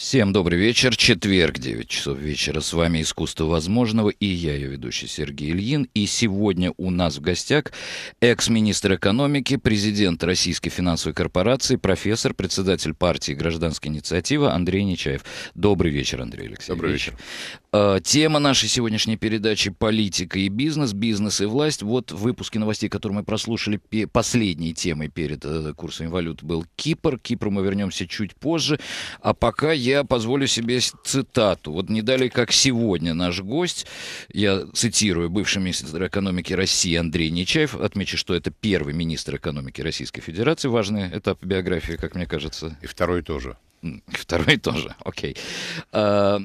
Всем добрый вечер. Четверг, 9 часов вечера. С вами «Искусство возможного» и я, ее ведущий Сергей Ильин. И сегодня у нас в гостях экс-министр экономики, президент Российской финансовой корпорации, профессор, председатель партии «Гражданская инициатива» Андрей Нечаев. Добрый вечер, Андрей Алексеевич. Добрый вечер. Э, тема нашей сегодняшней передачи «Политика и бизнес», «Бизнес и власть». Вот в выпуске новостей, которые мы прослушали, последней темой перед э, курсами валют был Кипр. К Кипру мы вернемся чуть позже. А пока я позволю себе цитату. Вот не далее, как сегодня наш гость, я цитирую, бывший министр экономики России Андрей Нечаев, отмечу, что это первый министр экономики Российской Федерации, важный этап биографии, как мне кажется. И второй тоже. Второй тоже, окей. А,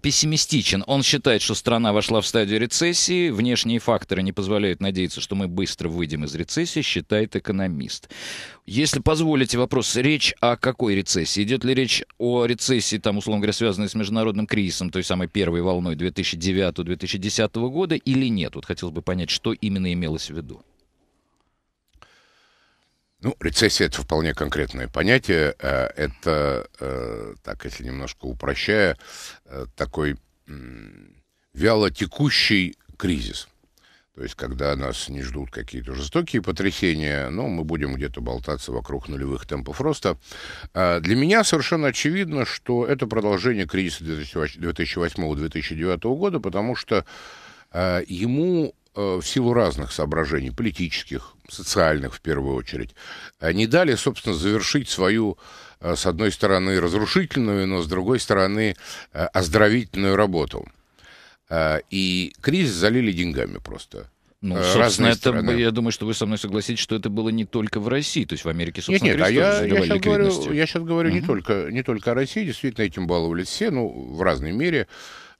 пессимистичен. Он считает, что страна вошла в стадию рецессии. Внешние факторы не позволяют надеяться, что мы быстро выйдем из рецессии, считает экономист. Если позволите вопрос, речь о какой рецессии? Идет ли речь о рецессии, там, условно говоря, связанной с международным кризисом, той самой первой волной 2009-2010 года или нет? Вот хотелось бы понять, что именно имелось в виду. Ну, рецессия это вполне конкретное понятие. Э, это, э, так если немножко упрощая, э, такой вяло текущий кризис. То есть, когда нас не ждут какие-то жестокие потрясения, ну, мы будем где-то болтаться вокруг нулевых темпов роста. А для меня совершенно очевидно, что это продолжение кризиса 2008-2009 года, потому что ему Э, в силу разных соображений, политических, социальных в первую очередь, не дали, собственно, завершить свою, э, с одной стороны, разрушительную, но с другой стороны, э, оздоровительную работу. И кризис залили деньгами просто. Ну, собственно, это, я думаю, что вы со мной согласитесь, что это было не только в России. То есть в Америке, собственно, нет, нет, а я, я сейчас говорю, я сейчас говорю uh-huh. не, только, не только о России. Действительно, этим баловались все, ну, в разной мере.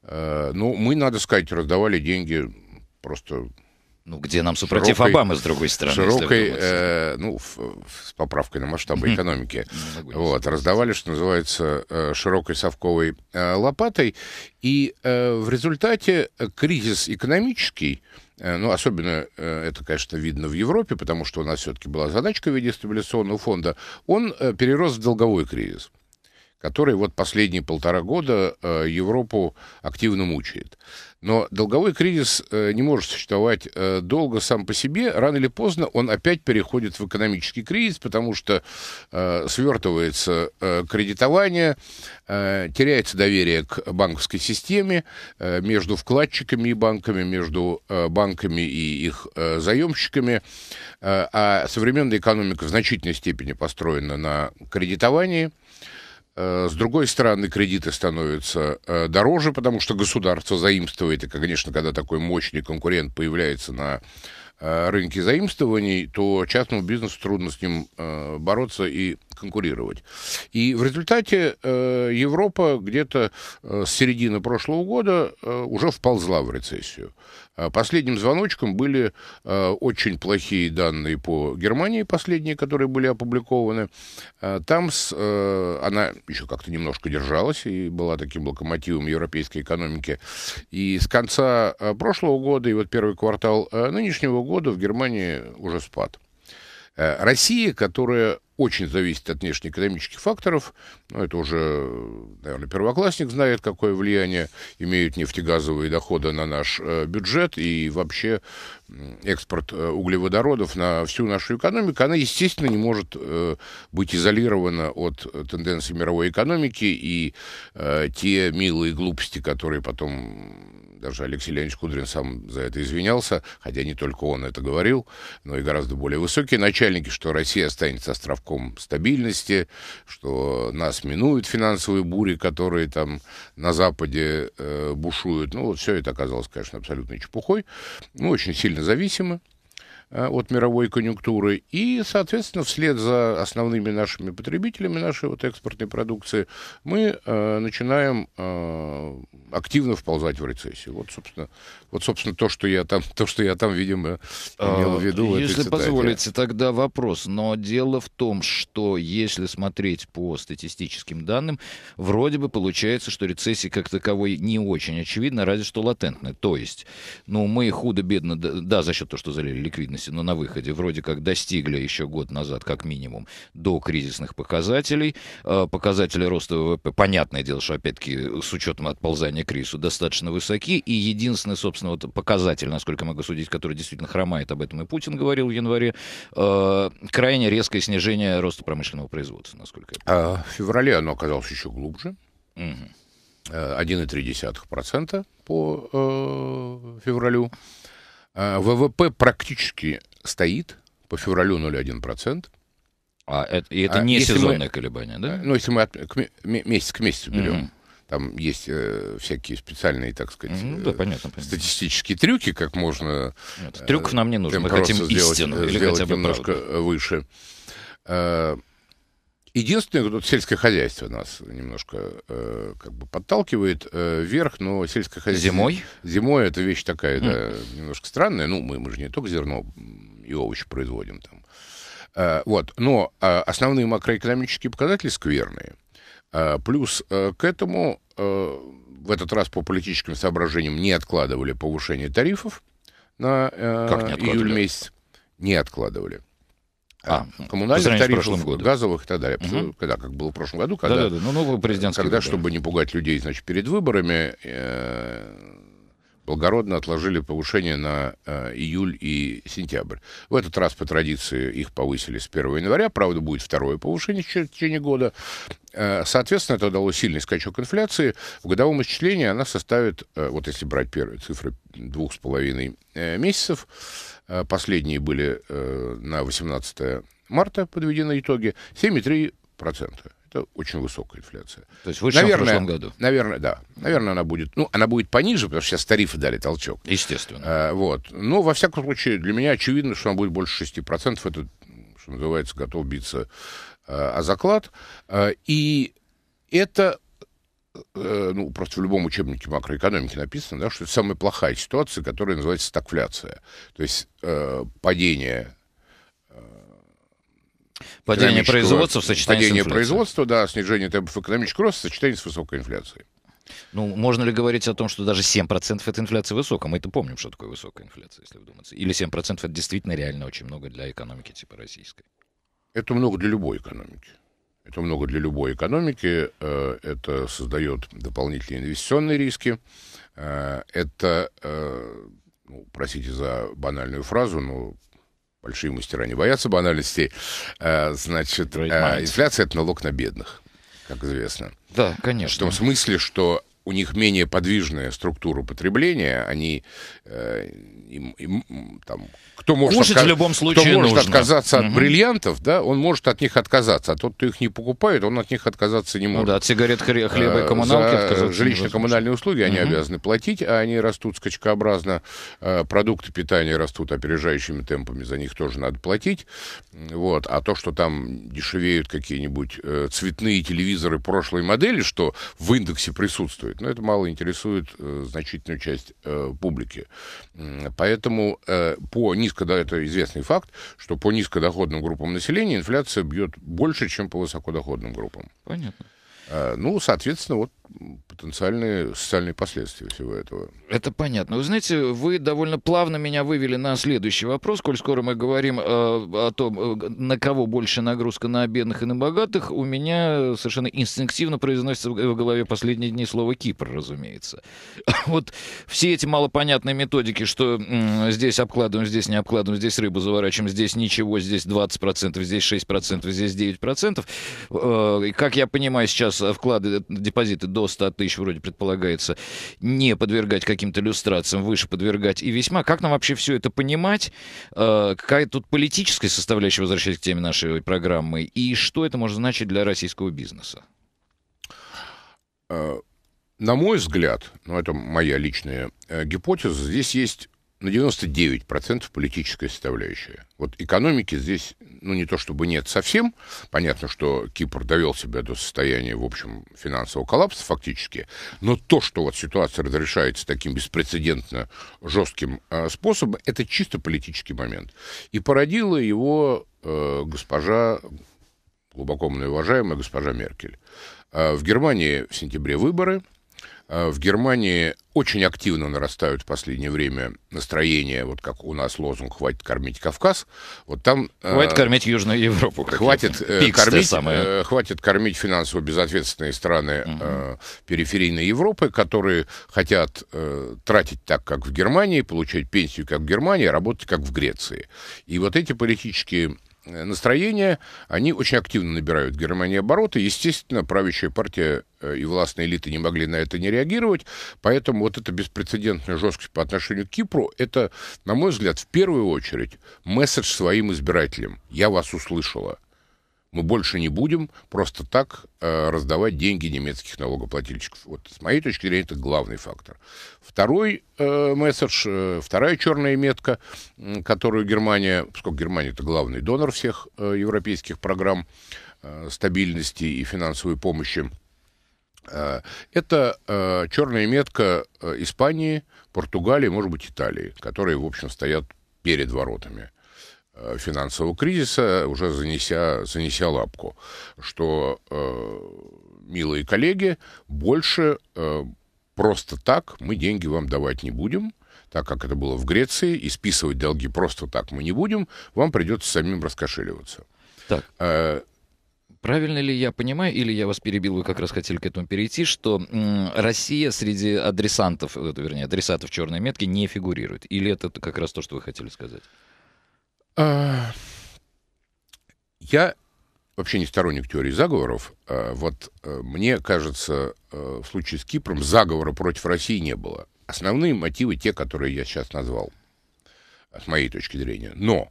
Ну, мы, надо сказать, раздавали деньги просто ну, где нам супротив широкой, Обамы, с другой стороны. Широкой, э, ну, в, в, с поправкой на масштабы экономики. Ну, вот, раздавали, что называется, э, широкой совковой э, лопатой. И э, в результате э, кризис экономический, э, ну, особенно э, это, конечно, видно в Европе, потому что у нас все-таки была задачка в виде стабилизационного фонда, он э, перерос в долговой кризис который вот последние полтора года э, Европу активно мучает. Но долговой кризис э, не может существовать э, долго сам по себе. Рано или поздно он опять переходит в экономический кризис, потому что э, свертывается кредитование, теряется доверие к банковской системе между вкладчиками и банками, между банками и их заемщиками. А современная экономика в значительной степени построена на кредитовании – Э, с другой стороны, кредиты становятся э, дороже, потому что государство заимствует, и, конечно, когда такой мощный конкурент появляется на э, рынке заимствований, то частному бизнесу трудно с ним бороться и конкурировать. И в результате Европа где-то с середины прошлого года уже вползла в рецессию. А, последним звоночком были а, очень плохие данные по Германии, последние, которые были опубликованы. А, там она еще как-то немножко держалась и была таким локомотивом европейской экономики. И с конца прошлого года и вот первый квартал нынешнего года в Германии уже спад. Э, Россия, которая очень зависит от внешнеэкономических факторов. Ну, это уже, наверное, первоклассник знает, какое влияние имеют нефтегазовые доходы на наш э, бюджет и вообще экспорт э, углеводородов на всю нашу экономику. Она, естественно, не может быть изолирована от тенденций мировой экономики и те милые глупости, которые потом даже Алексей Леонидович Кудрин сам за это извинялся, хотя не только он это говорил, но и гораздо более высокие начальники, что Россия останется островком стабильности, что нас минуют финансовые бури, которые там на Западе э, бушуют. Ну, вот все это оказалось, конечно, абсолютной чепухой. Мы очень сильно зависимы Э, от мировой конъюнктуры. И, соответственно, вслед за основными нашими потребителями нашей вот экспортной продукции мы э, начинаем э, активно вползать в рецессию. Вот, собственно, вот, собственно, то, что я там, то, что я там, видимо, а, имел в виду. Если позволите, тогда вопрос. Но дело в том, что если смотреть по статистическим данным, вроде бы получается, что рецессии как таковой не очень очевидно, разве что латентная. То есть, ну, мы худо-бедно, да, за счет того, что залили ликвидности, но на выходе вроде как достигли еще год назад, как минимум, до кризисных показателей. А, показатели роста ВВП, понятное дело, что, опять-таки, с учетом отползания кризиса, достаточно высоки. И единственное, собственно, достаточно вот показатель, насколько могу судить, который действительно хромает, об этом и Путин говорил в январе, э, крайне резкое снижение роста промышленного производства, насколько я а понимаю. А в феврале оно оказалось еще глубже. Угу. 1,3% э, по э, февралю. А ВВП практически стоит, по февралю 0,1%. А это, и это а не сезонное мы, колебание, да? Ну, если мы от, к, месяц к месяцу берем. Угу. Там есть э, всякие специальные, так сказать, ну, да, э, понятно, понятно. статистические трюки, как можно... Нет, трюков э, нам не нужно, мы хотим сделать, истину. Э, или сделать хотя бы немножко правду. выше. Единственное, тут сельское хозяйство нас немножко э, как бы подталкивает э, вверх, но сельское хозяйство... Зимой? Зимой это вещь такая, mm. да, немножко странная. Ну, мы, мы же не только зерно и овощи производим там. Э, вот, но э, основные макроэкономические показатели скверные. Э, плюс э, к этому э, в этот раз по политическим соображениям не откладывали повышение тарифов на э, июль месяц. Не откладывали. А, коммунальных тарифов, году. газовых и так далее. Угу. Когда, как было в прошлом году, когда, да, да, да. Ну, новый президентский когда чтобы не пугать людей, значит, перед выборами, э, благородно отложили повышение на э, июль и сентябрь. В этот раз, по традиции, их повысили с 1 января. Правда, будет второе повышение в течение года. Э, соответственно, это дало сильный скачок инфляции. В годовом исчислении она составит, э, вот если брать первые цифры, двух с половиной э, месяцев. последние были на 18 марта подведены итоги. 7,3% это очень высокая инфляция. То есть выше, наверное, в прошлом году? Наверное, да. Наверное, она будет, ну, она будет пониже, потому что сейчас тарифы дали толчок. Естественно. А, вот. Но, во всяком случае, для меня очевидно, что она будет больше 6%. Это, что называется, готов биться а, о заклад. А, и это ну, просто в любом учебнике макроэкономики написано, да, что это самая плохая ситуация, которая называется стагфляция. То есть э, падение Падение производства в сочетании падение с инфляцией. производства, да, снижение темпов экономического роста в сочетании с высокой инфляцией. Ну, можно ли говорить о том, что даже 7% от инфляции высоко? Мы это помним, что такое высокая инфляция, если вдуматься. Или 7% это действительно реально очень много для экономики типа российской? Это много для любой экономики. Это много для любой экономики. Э, это создает дополнительные инвестиционные риски. Э, это, э, ну, простите за банальную фразу, но большие мастера не боятся банальностей. Э, значит, э, инфляция — это налог на бедных, как известно. Да, конечно. В том смысле, что у них менее подвижная структура потребления, они э, им, им, там, кто может, Кушать отка... в любом случае кто может нужно. отказаться угу. от бриллиантов, да, он может от них отказаться, а тот, кто их не покупает, он от них отказаться не ну может. Ну да, от сигарет, хлеба и э, коммуналки жилищно-коммунальные услуги они обязаны платить, а они растут скачкообразно, э, продукты питания растут опережающими темпами, за них тоже надо платить, вот, а то, что там дешевеют какие-нибудь э, цветные телевизоры прошлой модели, что в индексе присутствует происходит. Но это мало интересует э, значительную часть э, публики. Поэтому э, по низко, это известный факт, что по низкодоходным группам населения инфляция бьет больше, чем по высокодоходным группам. Понятно. Э, ну, соответственно, вот потенциальные социальные последствия всего этого. Это понятно. Вы знаете, вы довольно плавно меня вывели на следующий вопрос, коль скоро мы говорим э, о том, э, на кого больше нагрузка, на бедных и на богатых, у меня совершенно инстинктивно произносится в голове последние дни слово «Кипр», разумеется. Вот все эти малопонятные методики, что здесь обкладываем, здесь не обкладываем, здесь рыбу заворачиваем, здесь ничего, здесь 20%, здесь 6%, здесь 9%. Э, как я понимаю, сейчас вклады, э, депозиты до до 100 тысяч вроде предполагается не подвергать каким-то иллюстрациям, выше подвергать и весьма. Как нам вообще все это понимать? Э, какая тут политическая составляющая, возвращаясь к теме нашей программы, и что это может значить для российского бизнеса? Э, на мой взгляд, ну это моя личная э, гипотеза, здесь есть на 99% политическая составляющая. Вот экономики здесь, ну, не то чтобы нет совсем. Понятно, что Кипр довел себя до состояния, в общем, финансового коллапса фактически. Но то, что вот ситуация разрешается таким беспрецедентно жестким э, способом, это чисто политический момент. И породила его э, госпожа, глубоко уважаемая госпожа Меркель. Э, в Германии в сентябре выборы – а в Германии очень активно нарастают в последнее время настроения, вот как у нас лозунг «Хватит кормить Кавказ», вот там... Э, хватит э, кормить Южную Европу. Хватит, э, кормить, э, хватит кормить финансово безответственные страны угу. э, периферийной Европы, которые хотят э, тратить так, как в Германии, получать пенсию, как в Германии, а работать, как в Греции. И вот эти политические Э, настроения, они очень активно набирают в Германии обороты. Естественно, правящая партия э, и властные элиты не могли на это не реагировать, поэтому вот эта беспрецедентная жесткость по отношению к Кипру, это, на мой взгляд, в первую очередь месседж своим избирателям. Я вас услышала мы больше не будем просто так э, раздавать деньги немецких налогоплательщиков. Вот с моей точки зрения это главный фактор. Второй э, месседж, э, вторая черная метка, э, которую Германия, поскольку Германия это главный донор всех э, европейских программ э, стабильности и финансовой помощи, э, это э, черная метка э, Испании, Португалии, может быть Италии, которые в общем стоят перед воротами Э, финансового кризиса, уже занеся, занеся лапку, что, э, милые коллеги, больше э, просто так мы деньги вам давать не будем, так как это было в Греции, и списывать долги просто так мы не будем, вам придется самим раскошеливаться. Так. Э, Правильно ли я понимаю, или я вас перебил, вы как раз хотели к этому перейти, что Россия среди адресантов, э, вернее, адресатов черной метки не фигурирует? Или это как раз то, что вы хотели сказать? А, я вообще не сторонник теории заговоров. А, вот э, мне кажется, э, в случае с Кипром заговора против России не было. Основные мотивы те, которые я сейчас назвал, с моей точки зрения. Но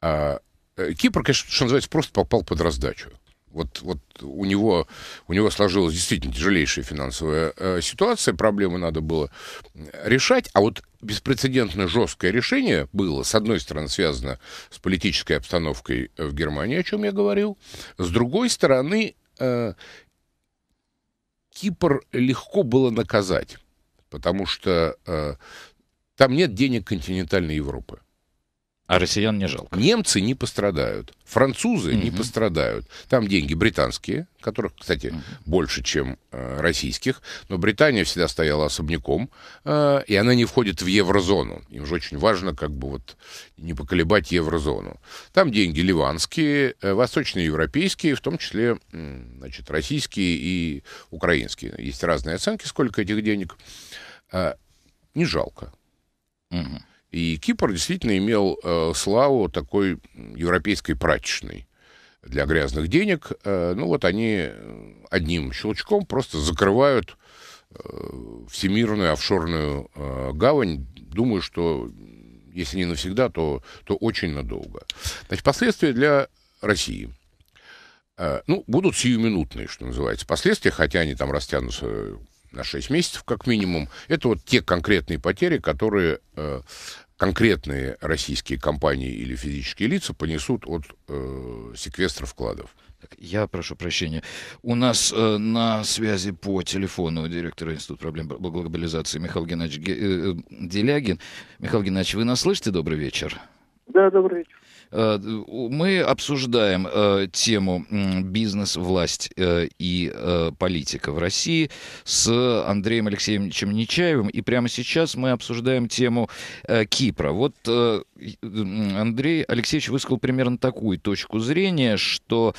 а, э, Кипр, конечно, что называется, просто попал под раздачу. Вот, вот у, него, у него сложилась действительно тяжелейшая финансовая э, ситуация, проблемы надо было решать, а вот беспрецедентно жесткое решение было, с одной стороны, связано с политической обстановкой э, в Германии, о чем я говорил, с другой стороны, э, Кипр легко было наказать, потому что э, там нет денег континентальной Европы. А россиян не жалко. Немцы не пострадают, французы угу. не пострадают. Там деньги британские, которых, кстати, угу. больше, чем э, российских. Но Британия всегда стояла особняком, э, и она не входит в еврозону. Им же очень важно как бы вот не поколебать еврозону. Там деньги ливанские, э, восточноевропейские, в том числе э, значит, российские и украинские. Есть разные оценки, сколько этих денег. Э, не жалко. Угу. И Кипр действительно имел э, славу такой европейской прачечной для грязных денег. Э, ну вот они э, одним щелчком просто закрывают э, всемирную офшорную э, гавань. Думаю, что если не навсегда, то, то очень надолго. Значит, последствия для России. Э, ну, будут сиюминутные, что называется, последствия, хотя они там растянутся на 6 месяцев как минимум. Это вот те конкретные потери, которые э, конкретные российские компании или физические лица понесут от э, секвестра вкладов. Я прошу прощения. У нас э, на связи по телефону директора Института проблем глобализации Михаил Геннадьевич Ге, э, э, Делягин. Михаил Геннадьевич, вы нас слышите? Добрый вечер. Да, добрый вечер. Э, мы обсуждаем э, тему бизнес, власть э, и политика в России с Андреем Алексеевичем Нечаевым. И прямо сейчас мы обсуждаем тему Кипра. Вот Андрей Алексеевич высказал примерно такую точку зрения, что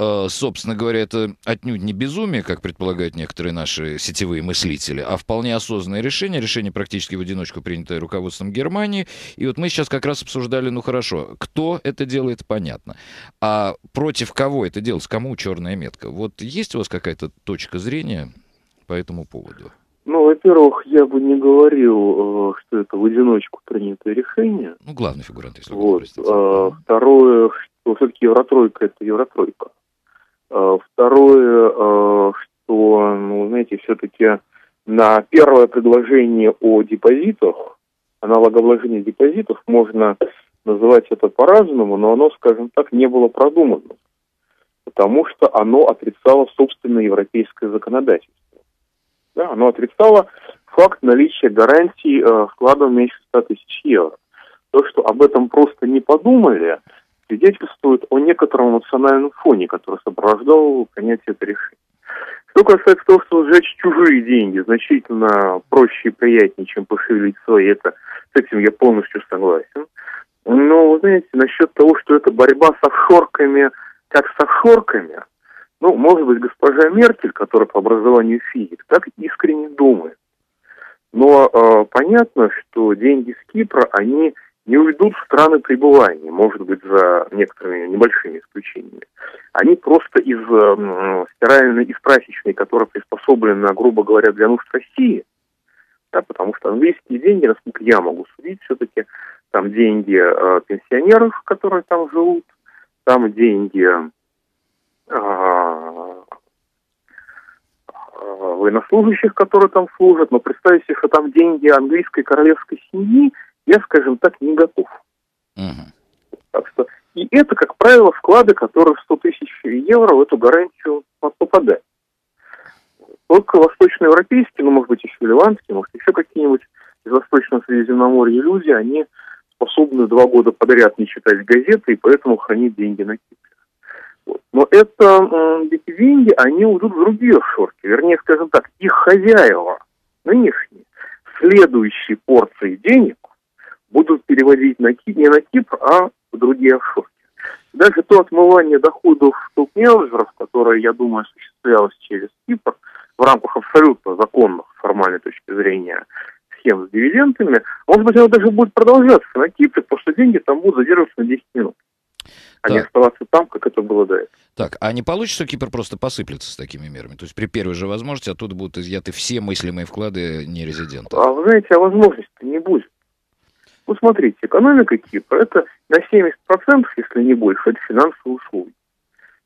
Э, собственно говоря, это отнюдь не безумие, как предполагают некоторые наши сетевые мыслители, а вполне осознанное решение, решение практически в одиночку, принятое руководством Германии. И вот мы сейчас как раз обсуждали, ну хорошо, кто это делает, понятно. А против кого это делается, кому черная метка? Вот есть у вас какая-то точка зрения по этому поводу? Ну, во-первых, я бы не говорил, э, что это в одиночку принятое решение. Ну, главный фигурант, если вот. А, второе, что все-таки Евротройка – это Евротройка. Э, второе, э, что, ну, знаете, все-таки на первое предложение о депозитах, налогообложение депозитов, можно называть это по-разному, но оно, скажем так, не было продумано, потому что оно отрицало собственное европейское законодательство. Да, оно отрицало факт наличия гарантий э, вкладом меньше 100 тысяч евро. То, что об этом просто не подумали – свидетельствует о некотором эмоциональном фоне, который сопровождал принятие этого решения. Что касается того, что сжечь чужие деньги значительно проще и приятнее, чем пошевелить свои, это, с этим я полностью согласен. Но, вы знаете, насчет того, что это борьба с офшорками, как с офшорками, ну, может быть, госпожа Меркель, которая по образованию физик, так искренне думает. Но э, понятно, что деньги с Кипра, они не уйдут в страны пребывания, может быть, за некоторыми небольшими исключениями. Они просто из э, эм, стиральной, из прачечной, которая приспособлена, грубо говоря, для нужд России, да, потому что английские деньги, насколько я могу судить, все-таки там деньги э, пенсионеров, которые там живут, там деньги э, э военнослужащих, которые там служат, но представьте себе, что там деньги английской королевской семьи, я, скажем так, не готов. Угу. Так что, и это, как правило, вклады, которые в 100 тысяч евро в эту гарантию попадают. Только восточноевропейские, ну, может быть, еще ливанские, может, еще какие-нибудь из Восточного Средиземноморья люди, они способны два года подряд не читать газеты и поэтому хранить деньги на Кипре. Вот. Но это, эти деньги, они уйдут в другие шорки, вернее, скажем так, их хозяева, нынешние, следующие порции денег будут переводить на, не на Кипр, а в другие офшорки. Даже то отмывание доходов топ-менеджеров, которое, я думаю, осуществлялось через Кипр, в рамках абсолютно законных, с формальной точки зрения, схем с дивидендами, может быть, оно даже будет продолжаться на Кипре, потому что деньги там будут задерживаться на 10 минут а так. не оставаться там, как это было до этого. Так, а не получится, что Кипр просто посыплется с такими мерами? То есть при первой же возможности оттуда будут изъяты все мыслимые вклады нерезидентов? А вы знаете, а возможности не будет. Ну, смотрите, экономика Кипра – это на 70%, если не больше, это финансовые услуги.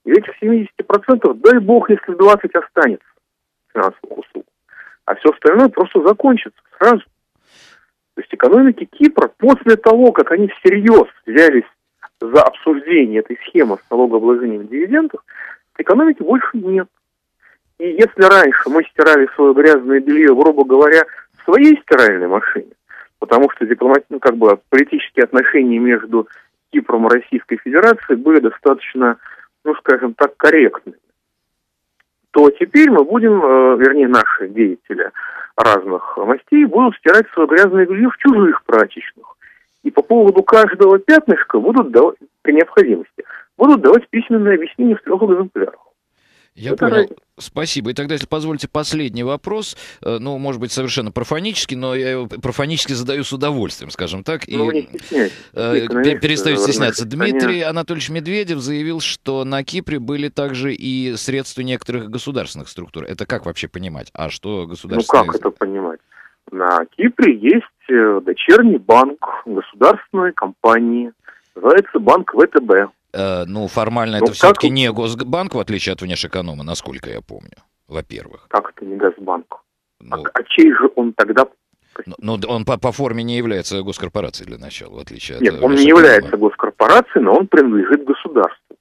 И этих 70%, дай бог, если 20 останется финансовых услуг, а все остальное просто закончится сразу. То есть экономики Кипра после того, как они всерьез взялись за обсуждение этой схемы с налогообложением дивидендов, экономики больше нет. И если раньше мы стирали свое грязное белье, грубо говоря, в своей стиральной машине, потому что дипломати... ну, как бы политические отношения между Кипром и Российской Федерацией были достаточно, ну, скажем так, корректными то теперь мы будем, э, вернее, наши деятели разных мастей будут стирать свое грязное белье в чужих прачечных. И по поводу каждого пятнышка будут давать, при необходимости, будут давать письменное объяснение в трех экземплярах. Я ну, понял. Спасибо. И тогда, если позволите, последний вопрос. Э, ну, может быть, совершенно профанический, но я его профанически задаю с удовольствием, скажем так. и конечно, ну, э, перестаю стесняться. Дмитрий Понятно. Анатольевич Медведев заявил, что на Кипре были также и средства некоторых государственных структур. Это как вообще понимать? А что ну, государственные... Ну, как это понимать? На Кипре есть э, дочерний банк государственной компании. Называется банк ВТБ. Э, ну, формально Но ну, это все-таки не Госбанк, в отличие от внешэконома, насколько я помню, во-первых. Как это не Госбанк? А ну, а, а чей же он тогда ну, ну он по, по форме не является госкорпорацией для начала, в отличие Нет, от... Нет, он не является госкорпорацией, но он принадлежит государству.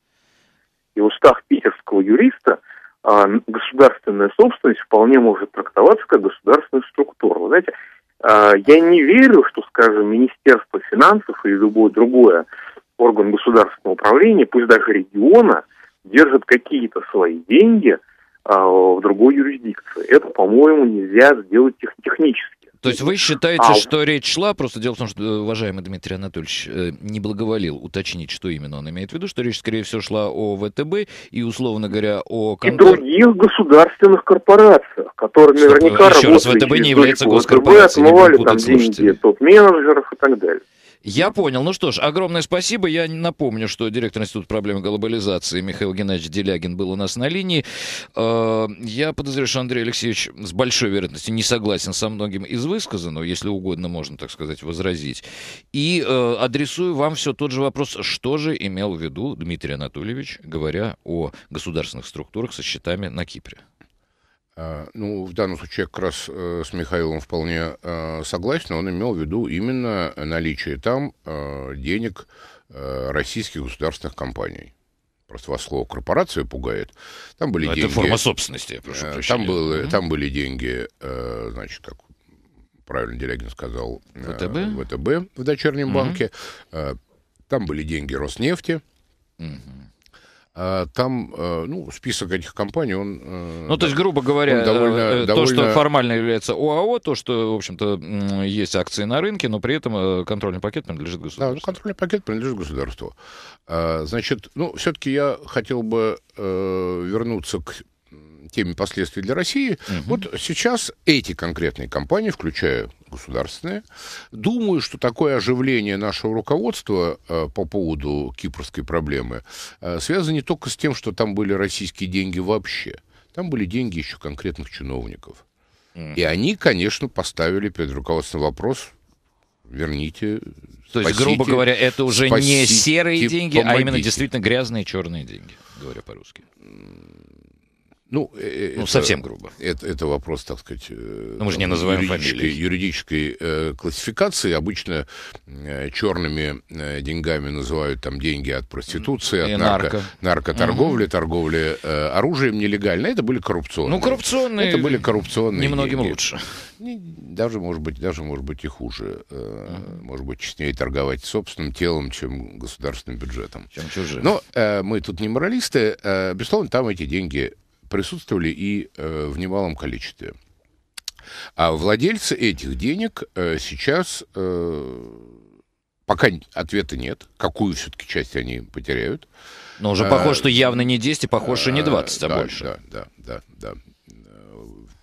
И в устах питерского юриста а, государственная собственность вполне может трактоваться как государственная структура. Вы знаете, а, я не верю, что, скажем, Министерство финансов или любое другое орган государственного управления, пусть даже региона, держит какие-то свои деньги э, в другой юрисдикции. Это, по-моему, нельзя сделать тех, технически. То есть вы считаете, а... что речь шла, просто дело в том, что э, уважаемый Дмитрий Анатольевич э, не благоволил уточнить, что именно он имеет в виду, что речь, скорее всего, шла о ВТБ и, условно говоря, о... Контор... И других государственных корпорациях, которые что, наверняка еще работали раз, ВТБ не является ВТБ, отмывали там деньги топ-менеджеров и так далее. Я понял. Ну что ж, огромное спасибо. Я напомню, что директор Института проблем глобализации Михаил Геннадьевич Делягин был у нас на линии. Э, я подозреваю, что Андрей Алексеевич с большой вероятностью не согласен со многим из высказанного, если угодно можно, так сказать, возразить. И э, адресую вам все тот же вопрос, что же имел в виду Дмитрий Анатольевич, говоря о государственных структурах со счетами на Кипре. Э, ну, в данном случае я как раз э, с Михаилом вполне э, согласен. Он имел в виду именно наличие там денег российских государственных компаний. Просто вас слово корпорация пугает. Там были Но ну, деньги... Это форма собственности, я прошу Там, было, mm там были деньги, значит, как правильно Делягин сказал, ВТБ, ВТБ в дочернем mm банке. Там были деньги Роснефти. mm а там, э, ну, список этих компаний, он... Э, ну, то есть, грубо говоря, довольно, э, то, довольно... что формально является ОАО, то, что, в общем-то, есть акции на рынке, но при этом ну, контрольный пакет принадлежит государству. Да, ну, контрольный пакет принадлежит государству. Значит, ну, все-таки я хотел бы вернуться к теми последствий для России, угу. вот сейчас эти конкретные компании, включая государственные, думаю, что такое оживление нашего руководства э, по поводу кипрской проблемы э, связано не только с тем, что там были российские деньги вообще, там были деньги еще конкретных чиновников. Угу. И они, конечно, поставили перед руководством вопрос, верните. То спасите, есть, грубо говоря, это уже спасите, не серые деньги, помогите. а именно действительно грязные черные деньги, говоря по-русски. Ну, э, э, ну это, совсем грубо. Это, это вопрос, так сказать, э, Но ну, мы же не называем юридической, юридической э, классификации. Обычно э, черными э, деньгами называют там деньги от проституции, от И нарко, нарко. наркоторговли, угу. торговли э, оружием нелегально. Это были коррупционные. Ну, коррупционные. Это были коррупционные. Немногим деньги. лучше. даже, может быть, даже, может быть, и хуже. угу. Может быть, честнее торговать собственным телом, чем государственным бюджетом. Чем чужим. Но э, мы тут не моралисты. Э, безусловно, там эти деньги присутствовали и э, в немалом количестве. А владельцы этих денег э, сейчас э, пока ответа нет, какую все-таки часть они потеряют. Но уже а, похоже, что а, явно не 10, похоже, что не 20, а, а да, больше. Да, да, да, да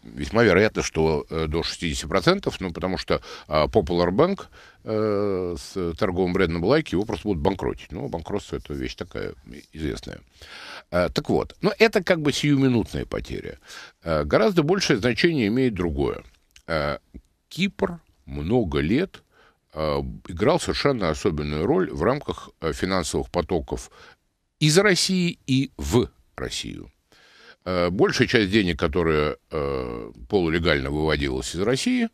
весьма вероятно, что э, до 60%, ну, потому что а, Popular Bank э, с торговым брендом Like его просто будут банкротить. Ну, банкротство – это вещь такая известная. Э, так вот, но ну, это как бы сиюминутная потеря. Э, гораздо большее значение имеет другое. Э, Кипр много лет играл совершенно особенную роль в рамках финансовых потоков из России и в Россию. Большая часть денег, которая полулегально выводилась из России,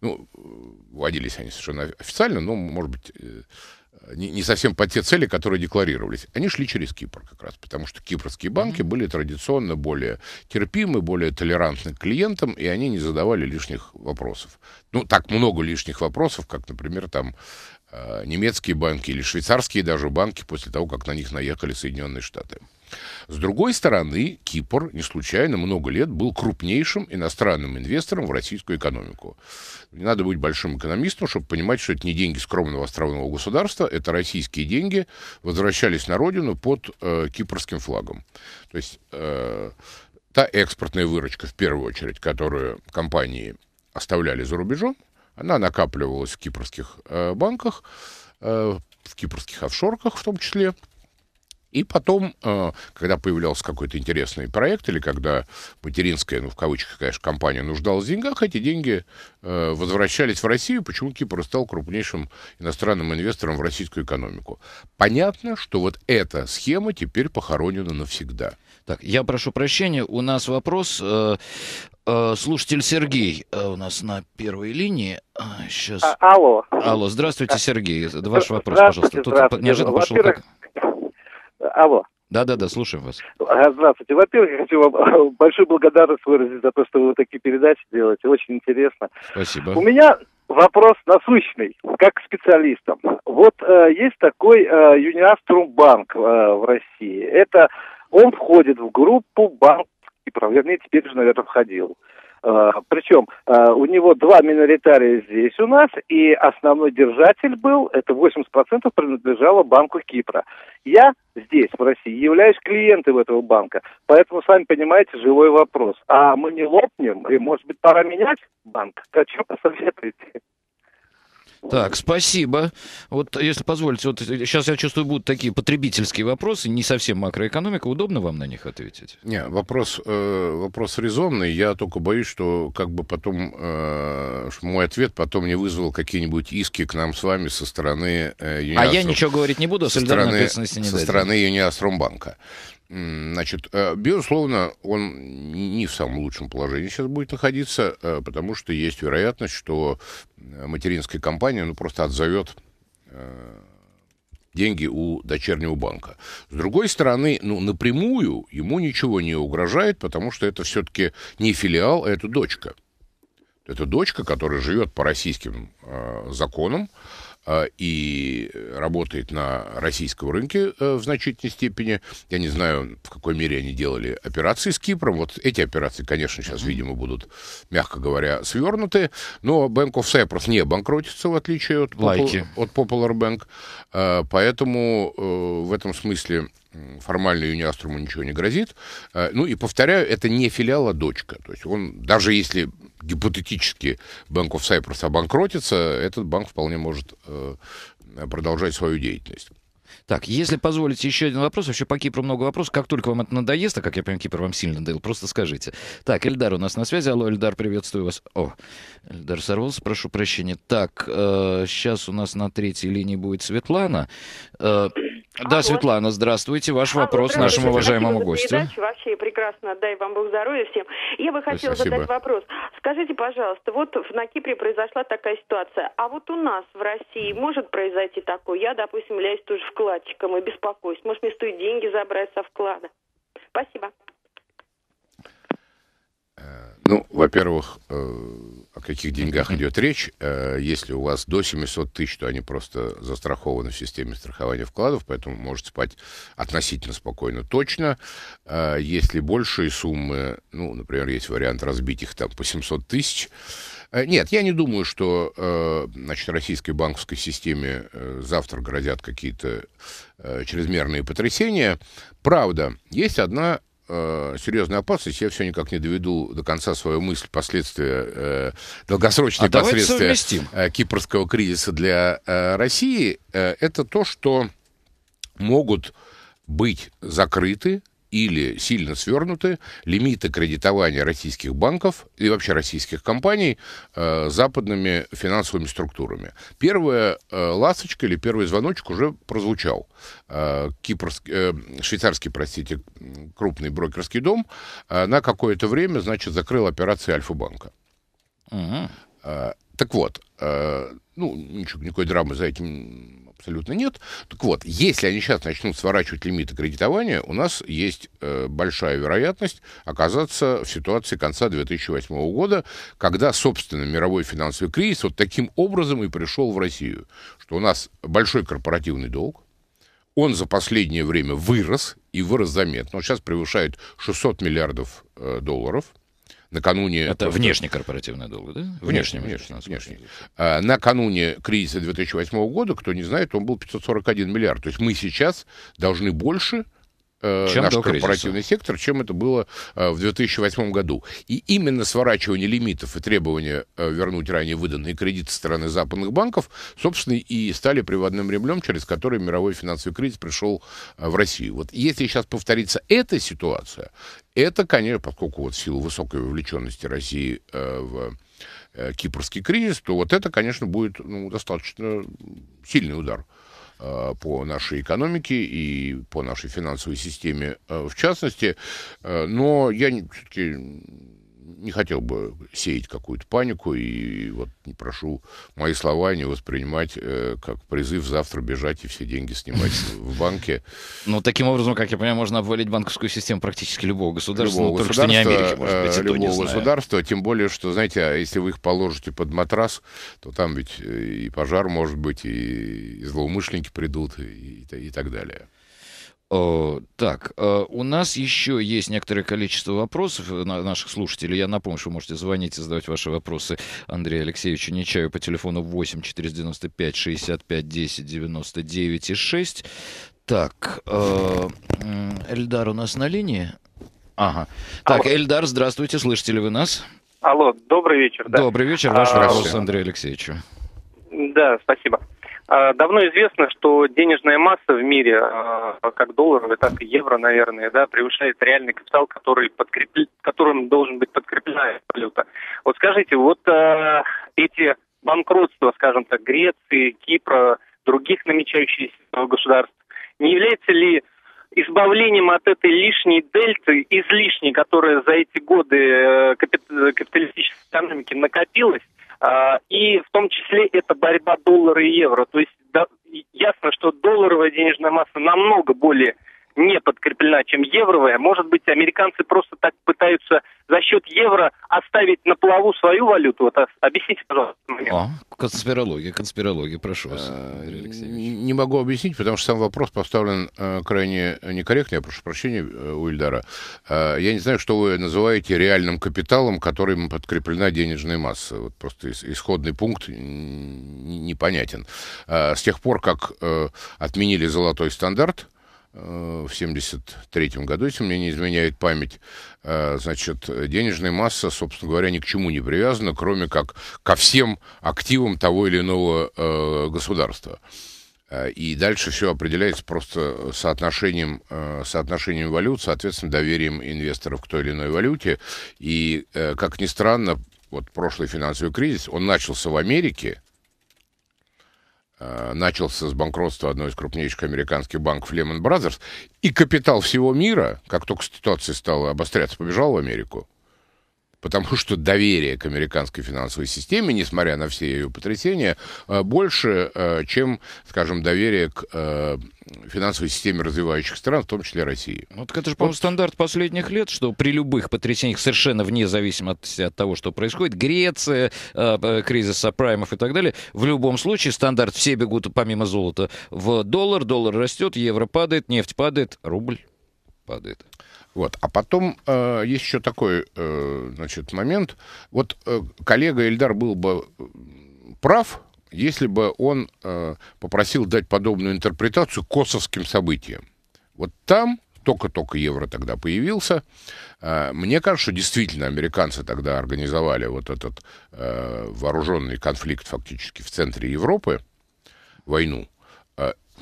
ну, выводились они совершенно официально, но, может быть, не, не совсем по те цели, которые декларировались. Они шли через Кипр как раз, потому что кипрские банки были традиционно более терпимы, более толерантны к клиентам, и они не задавали лишних вопросов. Ну, так много лишних вопросов, как, например, там э, немецкие банки или швейцарские даже банки после того, как на них наехали Соединенные Штаты. С другой стороны, Кипр не случайно много лет был крупнейшим иностранным инвестором в российскую экономику. Не надо быть большим экономистом, чтобы понимать, что это не деньги скромного островного государства, это российские деньги возвращались на родину под э, кипрским флагом. То есть э, та экспортная выручка, в первую очередь, которую компании оставляли за рубежом, она накапливалась в кипрских э, банках, э, в кипрских офшорках в том числе – и потом, э, когда появлялся какой-то интересный проект, или когда материнская, ну, в кавычках, конечно, компания нуждалась в деньгах, эти деньги э, возвращались в Россию, почему Кипр стал крупнейшим иностранным инвестором в российскую экономику. Понятно, что вот эта схема теперь похоронена навсегда. Так, я прошу прощения, у нас вопрос. Э, слушатель Сергей у нас на первой линии. Сейчас. А, а, алло. Алло, здравствуйте, Сергей. Ваш вопрос, пожалуйста. Тут неожиданно пошел как... Алло. Да-да-да, слушаем вас. А, здравствуйте. Во-первых, я хочу вам большую благодарность выразить за то, что вы вот такие передачи делаете. Очень интересно. Спасибо. У меня вопрос насущный, как к специалистам. Вот э, есть такой э, Юниаструмбанк э, в России. Это он входит в группу банк, и, вернее, теперь же, наверное, входил. Э, Э, Причем э, у него два миноритария здесь у нас, и основной держатель был, это 80% принадлежало Банку Кипра. Я здесь, в России, являюсь клиентом этого банка, поэтому, сами понимаете, живой вопрос. А мы не лопнем, и, может быть, пора менять банк? А что посоветуете? Так, спасибо. Вот, если позволите, вот сейчас я чувствую, будут такие потребительские вопросы, не совсем макроэкономика. Удобно вам на них ответить? Не, вопрос, э, вопрос резонный. Я только боюсь, что как бы потом э, мой ответ потом не вызвал какие-нибудь иски к нам с вами со стороны э, А я ничего говорить не буду, со стороны, ответственности не Со дадим. стороны Юниастромбанка. Значит, э, безусловно, он не в самом лучшем положении сейчас будет находиться, э, потому что есть вероятность, что э, материнская компания ну, просто отзовет деньги у дочернего банка. С другой стороны, ну, напрямую ему ничего не угрожает, потому что это все-таки не филиал, а это дочка. Это дочка, которая живет по российским э, законам, а, и э, работает на российском рынке э, в значительной степени. Я не знаю, в какой мере они делали операции с Кипром. Вот эти операции, конечно, сейчас, видимо, будут, мягко говоря, свернуты. Но Bank of Cyprus не банкротится, в отличие от, Попу... от Popular Bank. А, поэтому э, в этом смысле формально Юниаструму ничего не грозит. Э, ну и повторяю, это не филиал, а дочка. То есть он, даже если гипотетически Bank of Cyprus обанкротится, этот банк вполне может э, продолжать свою деятельность. Так, если позволите, еще один вопрос. Вообще по Кипру много вопросов. Как только вам это надоест, а как я понимаю, Кипр вам сильно надоел, просто скажите. Так, Эльдар у нас на связи. Алло, Эльдар, приветствую вас. О, Эльдар сорвался, прошу прощения. Так, э, сейчас у нас на третьей линии будет Светлана. Э, да, Алло. Светлана, здравствуйте. Ваш Алло, вопрос нашему уважаемому гостю. Передачу. Вообще прекрасно. Дай вам Бог здоровья всем. Я бы хотела Спасибо. задать вопрос. Скажите, пожалуйста, вот на Кипре произошла такая ситуация. А вот у нас в России может произойти такое? Я, допустим, являюсь тоже вкладчиком и беспокоюсь. Может, мне стоит деньги забрать со вклада? Спасибо. Э, ну, во-первых, э, о каких деньгах идет речь. Э, если у вас до 700 тысяч, то они просто застрахованы в системе страхования вкладов, поэтому можете спать относительно спокойно точно. Э, если большие суммы, ну, например, есть вариант разбить их там по 700 тысяч, э, нет, я не думаю, что значит, российской банковской системе завтра грозят какие-то чрезмерные потрясения. Правда, есть одна э, серьезная опасность. Я все никак не доведу до конца свою мысль последствия, э, долгосрочные а последствия э, кипрского кризиса для э, России. Э, это то, что могут быть закрыты или сильно свернуты лимиты кредитования российских банков и вообще российских компаний э, западными финансовыми структурами. Первая э, ласточка или первый звоночек уже прозвучал. Э, кипрский, э, швейцарский, простите, крупный брокерский дом э, на какое-то время, значит, закрыл операции Альфа-банка. Угу. Э, так вот, э, ну, ничего, никакой драмы за этим абсолютно нет. Так вот, если они сейчас начнут сворачивать лимиты кредитования, у нас есть э, большая вероятность оказаться в ситуации конца 2008 года, когда, собственно, мировой финансовый кризис вот таким образом и пришел в Россию, что у нас большой корпоративный долг, он за последнее время вырос, и вырос заметно. Он сейчас превышает 600 миллиардов э, долларов – накануне... Это внешнекорпоративный долг, да? Внешний, внешний. внешний. А, накануне кризиса 2008 года, кто не знает, он был 541 миллиард. То есть мы сейчас должны больше, э, чем наш корпоративный кризиса. сектор, чем это было э, в 2008 году. И именно сворачивание лимитов и требования э, вернуть ранее выданные кредиты со стороны западных банков, собственно, и стали приводным ремнем, через который мировой финансовый кризис пришел в Россию. Вот если сейчас повторится эта ситуация, это, конечно, поскольку вот в силу высокой вовлеченности России э, в э, кипрский кризис, то вот это, конечно, будет ну, достаточно сильный удар э, по нашей экономике и по нашей финансовой системе в частности. Но я все-таки не хотел бы сеять какую-то панику, и вот прошу мои слова не воспринимать э, как призыв завтра бежать и все деньги снимать в банке. Ну, таким образом, как я понимаю, можно обвалить банковскую систему практически любого государства, любого ну, государства, что не Америки, может быть, э, Любого государства, тем более, что, знаете, а если вы их положите под матрас, то там ведь э, и пожар может быть, и, и злоумышленники придут, и, и, и так далее. Э, так, э, у нас еще есть некоторое количество вопросов э, наших слушателей. Я напомню, что вы можете звонить и задавать ваши вопросы Андрею Алексеевичу Нечаю по телефону 8 495 65 10 99 и 6. Так, Эльдар у нас на линии. Ага. Так, Алло. Эльдар, здравствуйте, слышите ли вы нас? Алло, добрый вечер. Да. Добрый вечер, ваш а... вопрос Андрею Алексеевичу. Да, спасибо. А, давно известно, что денежная масса в мире, а, как долларовая, так и евро, наверное, да, превышает реальный капитал, который подкрепл... которым должен быть подкреплена валюта. Вот скажите, вот э, эти банкротства, скажем так, Греции, Кипра, других намечающихся государств, не является ли избавлением от этой лишней дельты, излишней, которая за эти годы э, капиталистической экономики накопилась, а, и в том числе это борьба доллара и евро. То есть да, ясно, что долларовая денежная масса намного более не подкреплена, чем евровая. Может быть, американцы просто так пытаются за счет евро оставить на плаву свою валюту? Вот а, объясните, пожалуйста. О, конспирология, конспирология, прошу вас, а, Не могу объяснить, потому что сам вопрос поставлен э, крайне некорректно. Я прошу прощения э, Уильдара. Э, я не знаю, что вы называете реальным капиталом, которым подкреплена денежная масса. Вот просто исходный пункт непонятен. Э, с тех пор, как э, отменили золотой стандарт, Э, в 1973 году, если мне не изменяет память, э, значит, денежная масса, собственно говоря, ни к чему не привязана, кроме как ко всем активам того или иного э, государства. И дальше все определяется просто соотношением, соотношением валют, соответственно, доверием инвесторов к той или иной валюте. И, как ни странно, вот прошлый финансовый кризис, он начался в Америке, Э, начался с банкротства одной из крупнейших американских банков Lehman Brothers, и капитал всего мира, как только ситуация стала обостряться, побежал в Америку потому что доверие к американской финансовой системе, несмотря на все ее потрясения, э, больше, э, чем, скажем, доверие к э, финансовой системе развивающих стран, в том числе России. Вот это же, по-моему, вот. стандарт последних лет, что при любых потрясениях, совершенно вне зависимости от того, что происходит, Греция, кризис сапраймов и так далее, в любом случае стандарт все бегут помимо золота в доллар, доллар растет, евро падает, нефть падает, рубль падает. Вот. А потом э, есть еще такой э, значит, момент. Вот э, коллега Эльдар был бы прав, если бы он э, попросил дать подобную интерпретацию косовским событиям. Вот там только-только евро тогда появился. Э, мне кажется, что действительно американцы тогда организовали вот этот э, вооруженный конфликт фактически в центре Европы, войну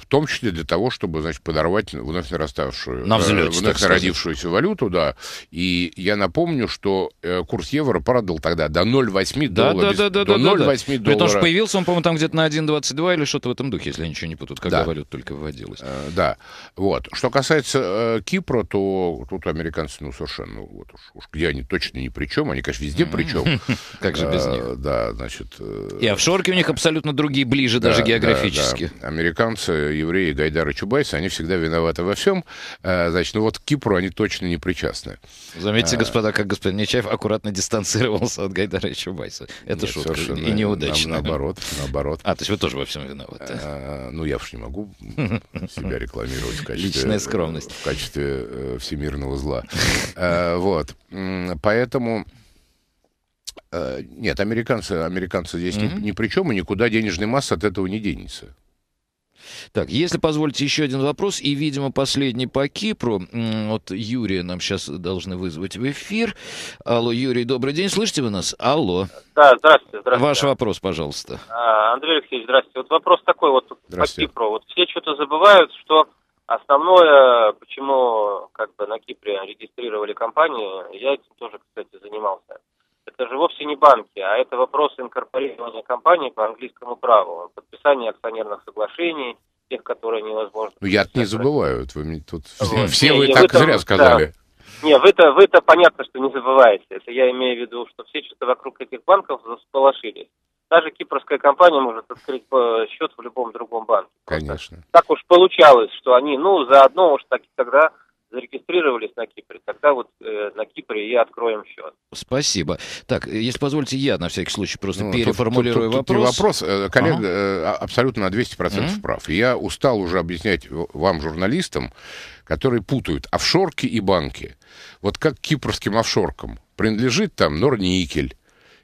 в том числе для того, чтобы, значит, подорвать вновь нараставшую, На взлете, э, вновь народившуюся сказать. валюту, да. И я напомню, что э, курс евро падал тогда до 0,8 да, доллара. Да, да, да, до 0,8 да, да. доллара. Потому что появился он, по-моему, там где-то на 1,22 или что-то в этом духе, если я ничего не путаю, когда да. валюта только вводилась. Э, да, вот. Что касается э, Кипра, то тут американцы, ну, совершенно, ну вот уж, уж где они точно ни при чем, они, конечно, везде при чем. Как же без э, них. Да, значит... Э, И офшорки у них абсолютно другие, ближе даже географически. Американцы евреи Гайдара Чубайса, они всегда виноваты во всем. А, значит, ну вот к Кипру они точно не причастны. Заметьте, а, господа, как господин Нечаев аккуратно дистанцировался от Гайдара Чубайса. Это Нет, шутка и неудачно. Нам, наоборот, наоборот. А, то есть вы тоже во всем виноваты. А, ну, я уж не могу себя рекламировать в качестве... Личная скромность. В качестве э, всемирного зла. А, вот. Поэтому... Э, нет, американцы, американцы здесь mm-hmm. ни, ни при чем, и никуда денежная масса от этого не денется. Так, если позволите, еще один вопрос. И, видимо, последний по Кипру. Вот Юрия нам сейчас должны вызвать в эфир. Алло, Юрий, добрый день. Слышите вы нас? Алло. Да, здравствуйте. здравствуйте. Ваш вопрос, пожалуйста. А, Андрей Алексеевич, здравствуйте. Вот вопрос такой вот по Кипру. Вот все что-то забывают, что основное, почему как бы на Кипре регистрировали компании, я этим тоже, кстати, занимался это же вовсе не банки, а это вопрос инкорпорирования компании по английскому праву, подписание акционерных соглашений, тех, которые невозможно... Ну, я не забываю, вы мне тут... Вот. все не, вы не, так вы зря сказали. Да. Не, вы-то, вы-то понятно, что не забываете. Это я имею в виду, что все что-то вокруг этих банков засполошились. Даже кипрская компания может открыть э, счет в любом другом банке. Конечно. Просто так уж получалось, что они, ну, заодно уж так тогда зарегистрировались на Кипре, тогда вот э, на Кипре и откроем счет. Спасибо. Так, если позволите, я на всякий случай просто ну, переформулирую тут, тут, тут вопрос. Э, коллега, ага. Э, а, абсолютно на 200% mm прав. Я устал уже объяснять вам, журналистам, которые путают офшорки и банки. Вот как кипрским офшоркам принадлежит там Норникель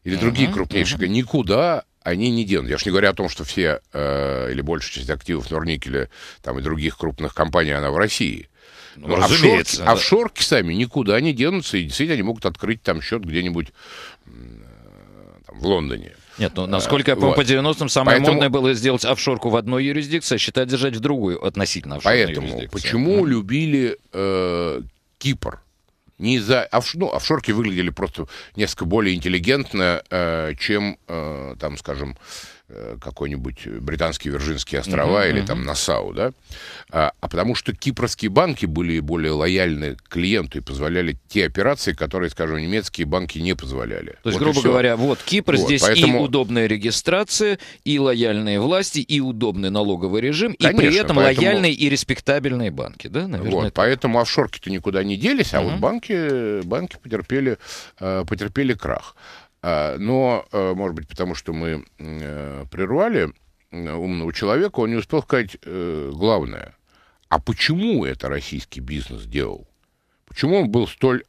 или другие uh крупнейшие, uh никуда они не денут. Я же не говорю о том, что все э, или большая часть активов Норникеля там, и других крупных компаний, она в России. Ну, ну, разумеется. Офшорки, а да. офшорки сами никуда не денутся, и действительно они могут открыть там счет где-нибудь там, в Лондоне. Нет, ну, э, насколько я помню, вот. по 90-м самое Поэтому... модное было сделать офшорку а в одной юрисдикции, а счета держать в другую относительно офшорной Поэтому юрисдикции. почему ну. любили э, Кипр? Не из-за... Офш... Ну, офшорки выглядели просто несколько более интеллигентно, э, чем, э, там, скажем, э, Э, какой-нибудь британские Вирджинские острова uh-huh, или uh-huh. там Насау, да, а, а потому что кипрские банки были более лояльны клиенту и позволяли те операции, которые, скажем, немецкие банки не позволяли. То есть, вот грубо говоря, вот Кипр, вот, здесь поэтому... и удобная регистрация, и лояльные власти, и удобный налоговый режим, Конечно, и при этом поэтому... лояльные и респектабельные банки, да, наверное? Вот, это... поэтому офшорки-то никуда не делись, а uh-huh. вот банки, банки потерпели, э, потерпели крах. А, но, э, может быть, потому что мы э, прервали э, умного человека, он не успел сказать главное. А почему это российский бизнес делал? Почему он был столь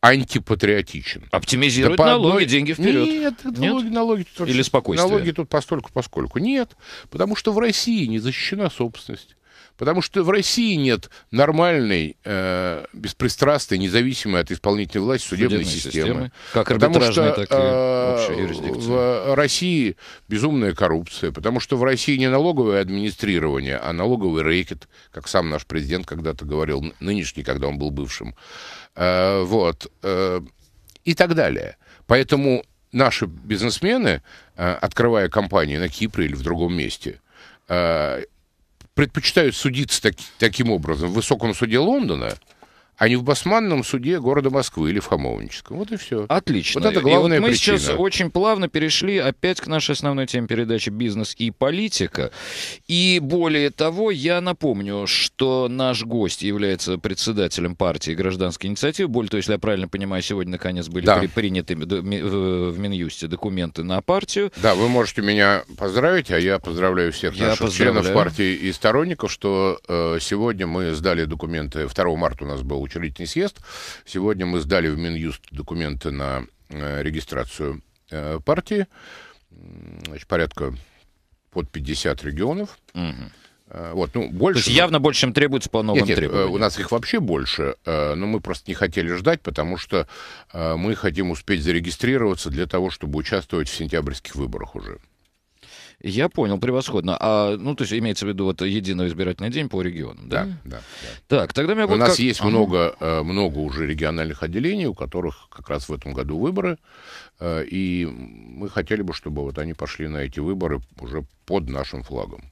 антипатриотичен. Оптимизировать да налоги, одной... деньги вперед. Нет, Нет? налоги, налоги тут Или спокойствие. Налоги тут постольку, поскольку. Нет, потому что в России не защищена собственность. Потому что в России нет нормальной, э, беспристрастной, независимой от исполнительной власти судебной, судебной системы. системы. Как потому что так и э, в России безумная коррупция, потому что в России не налоговое администрирование, а налоговый рейкет, как сам наш президент когда-то говорил, нынешний, когда он был бывшим. Э, вот. Э, и так далее. Поэтому наши бизнесмены, э, открывая компании на Кипре или в другом месте, э, предпочитают судиться так, таким образом в высоком суде Лондона, а не в Басманном суде города Москвы или в Хамовническом. Вот и все. Отлично. Вот это главная и вот мы причина. сейчас очень плавно перешли опять к нашей основной теме передачи «Бизнес и политика». И более того, я напомню, что наш гость является председателем партии гражданской инициативы. Более того, если я правильно понимаю, сегодня наконец были да. приняты в Минюсте документы на партию. Да, вы можете меня поздравить, а я поздравляю всех я наших поздравляю. членов партии и сторонников, что э, сегодня мы сдали документы. 2 марта у нас был учредительный съезд. Сегодня мы сдали в Минюст документы на э, регистрацию э, партии. Значит, порядка под 50 регионов. Угу. Вот, ну, больше, То есть явно больше, чем требуется по новым нет, нет, требованиям. У нас их вообще больше, но мы просто не хотели ждать, потому что мы хотим успеть зарегистрироваться для того, чтобы участвовать в сентябрьских выборах уже. Я понял, превосходно. А, ну, то есть имеется в виду вот единый избирательный день по регионам, да? Да, да. да. Так, тогда меня У нас как... есть много, э, много уже региональных отделений, у которых как раз в этом году выборы, э, и мы хотели бы, чтобы вот они пошли на эти выборы уже под нашим флагом.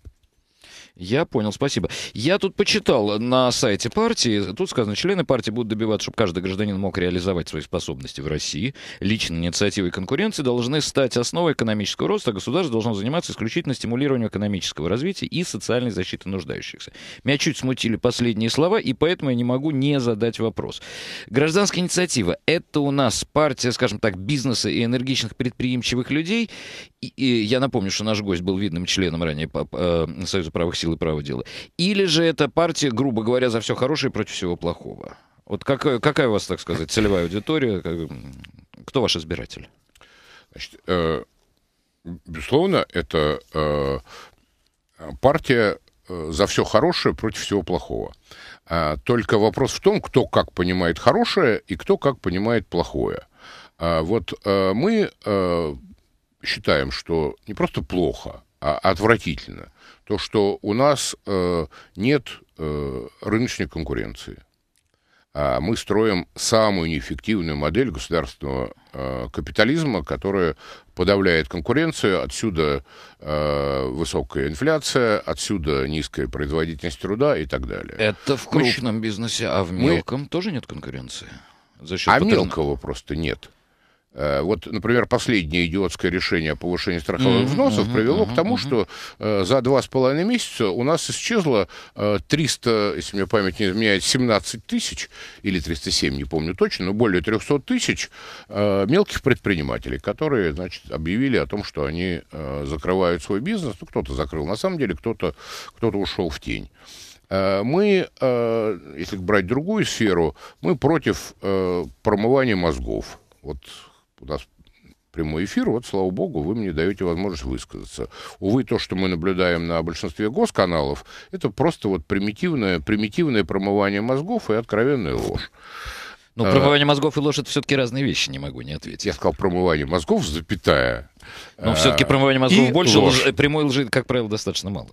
Я понял, спасибо. Я тут почитал на сайте партии, тут сказано, члены партии будут добиваться, чтобы каждый гражданин мог реализовать свои способности в России. Личные инициативы и конкуренции должны стать основой экономического роста, а государство должно заниматься исключительно стимулированием экономического развития и социальной защиты нуждающихся. Меня чуть смутили последние слова, и поэтому я не могу не задать вопрос. Гражданская инициатива — это у нас партия, скажем так, бизнеса и энергичных предприимчивых людей. И, и я напомню, что наш гость был видным членом ранее э, Союза права правых сил и правого дела. Или же это партия, грубо говоря, за все хорошее против всего плохого. Вот какая, какая у вас, так сказать, целевая аудитория? Кто ваш избиратель? Значит, э, безусловно, это э, партия э, за все хорошее против всего плохого. А, только вопрос в том, кто как понимает хорошее и кто как понимает плохое. А, вот а, мы э, считаем, что не просто плохо, а отвратительно – то, что у нас э, нет э, рыночной конкуренции. А мы строим самую неэффективную модель государственного э, капитализма, которая подавляет конкуренцию, отсюда э, высокая инфляция, отсюда низкая производительность труда и так далее. Это в ну, крупном мы, бизнесе, а в мелком мы... тоже нет конкуренции? За счет а патер... мелкого просто нет. Э, вот, например, последнее идиотское решение о повышении страховых mm-hmm, взносов привело mm-hmm, к тому, что э, за два с половиной месяца у нас исчезло э, 300, если мне память не изменяет, 17 тысяч или 307, не помню точно, но более 300 тысяч э, мелких предпринимателей, которые, значит, объявили о том, что они э, закрывают свой бизнес. Ну, кто-то закрыл на самом деле, кто-то, кто-то ушел в тень. Э, мы, э, если брать другую сферу, мы против промывания мозгов. Вот у нас прямой эфир, вот, слава богу, вы мне даете возможность высказаться. Увы, то, что мы наблюдаем на большинстве госканалов, это просто вот примитивное, примитивное промывание мозгов и откровенная ложь. Ну, а, промывание мозгов и ложь это все-таки разные вещи, не могу не ответить. Я сказал промывание мозгов, запятая. Но все-таки а, промывание мозгов и больше, лжи, прямой лжи, как правило, достаточно мало.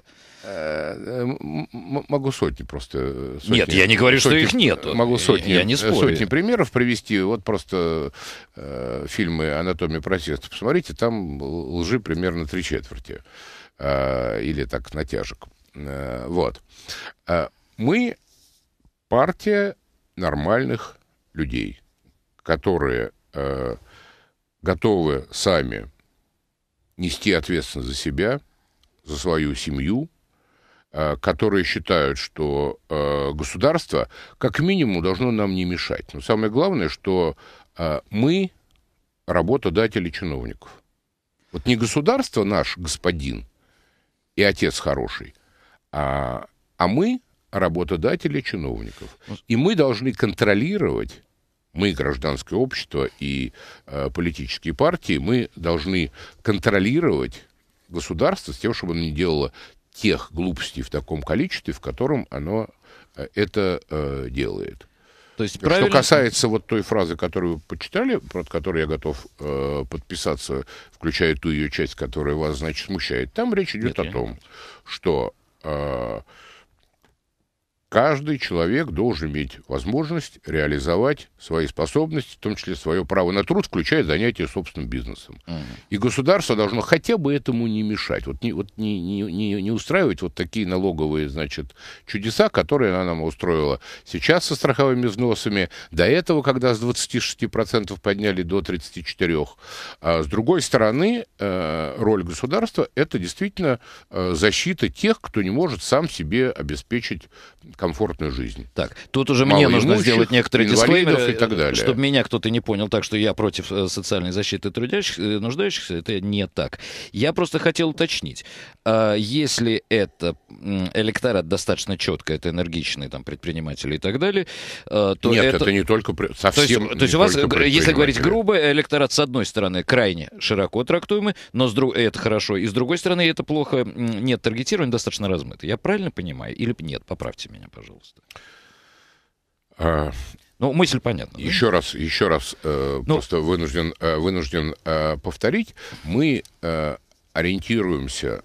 Э, могу сотни просто... Э, сотни, нет, я не говорю, сотни, что их нет. Могу сотни, я не э, спорю. сотни примеров привести. Вот просто э, фильмы «Анатомия протеста». Посмотрите, там лжи примерно три четверти. Э, или так, натяжек. Э, вот. Мы партия нормальных людей, которые э, готовы сами нести ответственность за себя, за свою семью – Э, которые считают, что э, государство как минимум должно нам не мешать. Но самое главное, что э, мы работодатели чиновников. Вот не государство наш господин и отец хороший, а, а мы работодатели чиновников. И мы должны контролировать мы, гражданское общество и э, политические партии, мы должны контролировать государство с тем, чтобы оно не делало тех глупостей в таком количестве, в котором оно э, это э, делает. То есть, правильно... Что касается вот той фразы, которую вы почитали, под которой я готов э, подписаться, включая ту ее часть, которая вас, значит, смущает, там речь идет Нет, о том, что э, Каждый человек должен иметь возможность реализовать свои способности, в том числе свое право на труд, включая занятие собственным бизнесом. Угу. И государство должно хотя бы этому не мешать. Вот не, вот не, не, не, не устраивать вот такие налоговые значит, чудеса, которые она нам устроила сейчас со страховыми взносами, до этого, когда с 26% подняли до 34%. А с другой стороны, э, роль государства – это действительно э, защита тех, кто не может сам себе обеспечить комфортную жизнь. Так, тут уже мне нужно сделать некоторые дисклеймеры, и так далее. чтобы меня кто-то не понял так, что я против э, социальной защиты трудящихся, э, нуждающихся. Это не так. Я просто хотел уточнить. А если это электорат достаточно четко, это энергичные там предприниматели и так далее, а, то Нет, это, это не только совсем. То есть, то есть у вас, э, если говорить грубо, электорат с одной стороны крайне широко трактуемый, но с друг... это хорошо, и с другой стороны это плохо. Нет, таргетирование достаточно размыто. Я правильно понимаю или нет? Поправьте меня, пожалуйста. А... Ну, мысль понятна. Еще да? раз, еще раз, э, ну, просто вынужден, э, вынужден э, повторить. Мы э, ориентируемся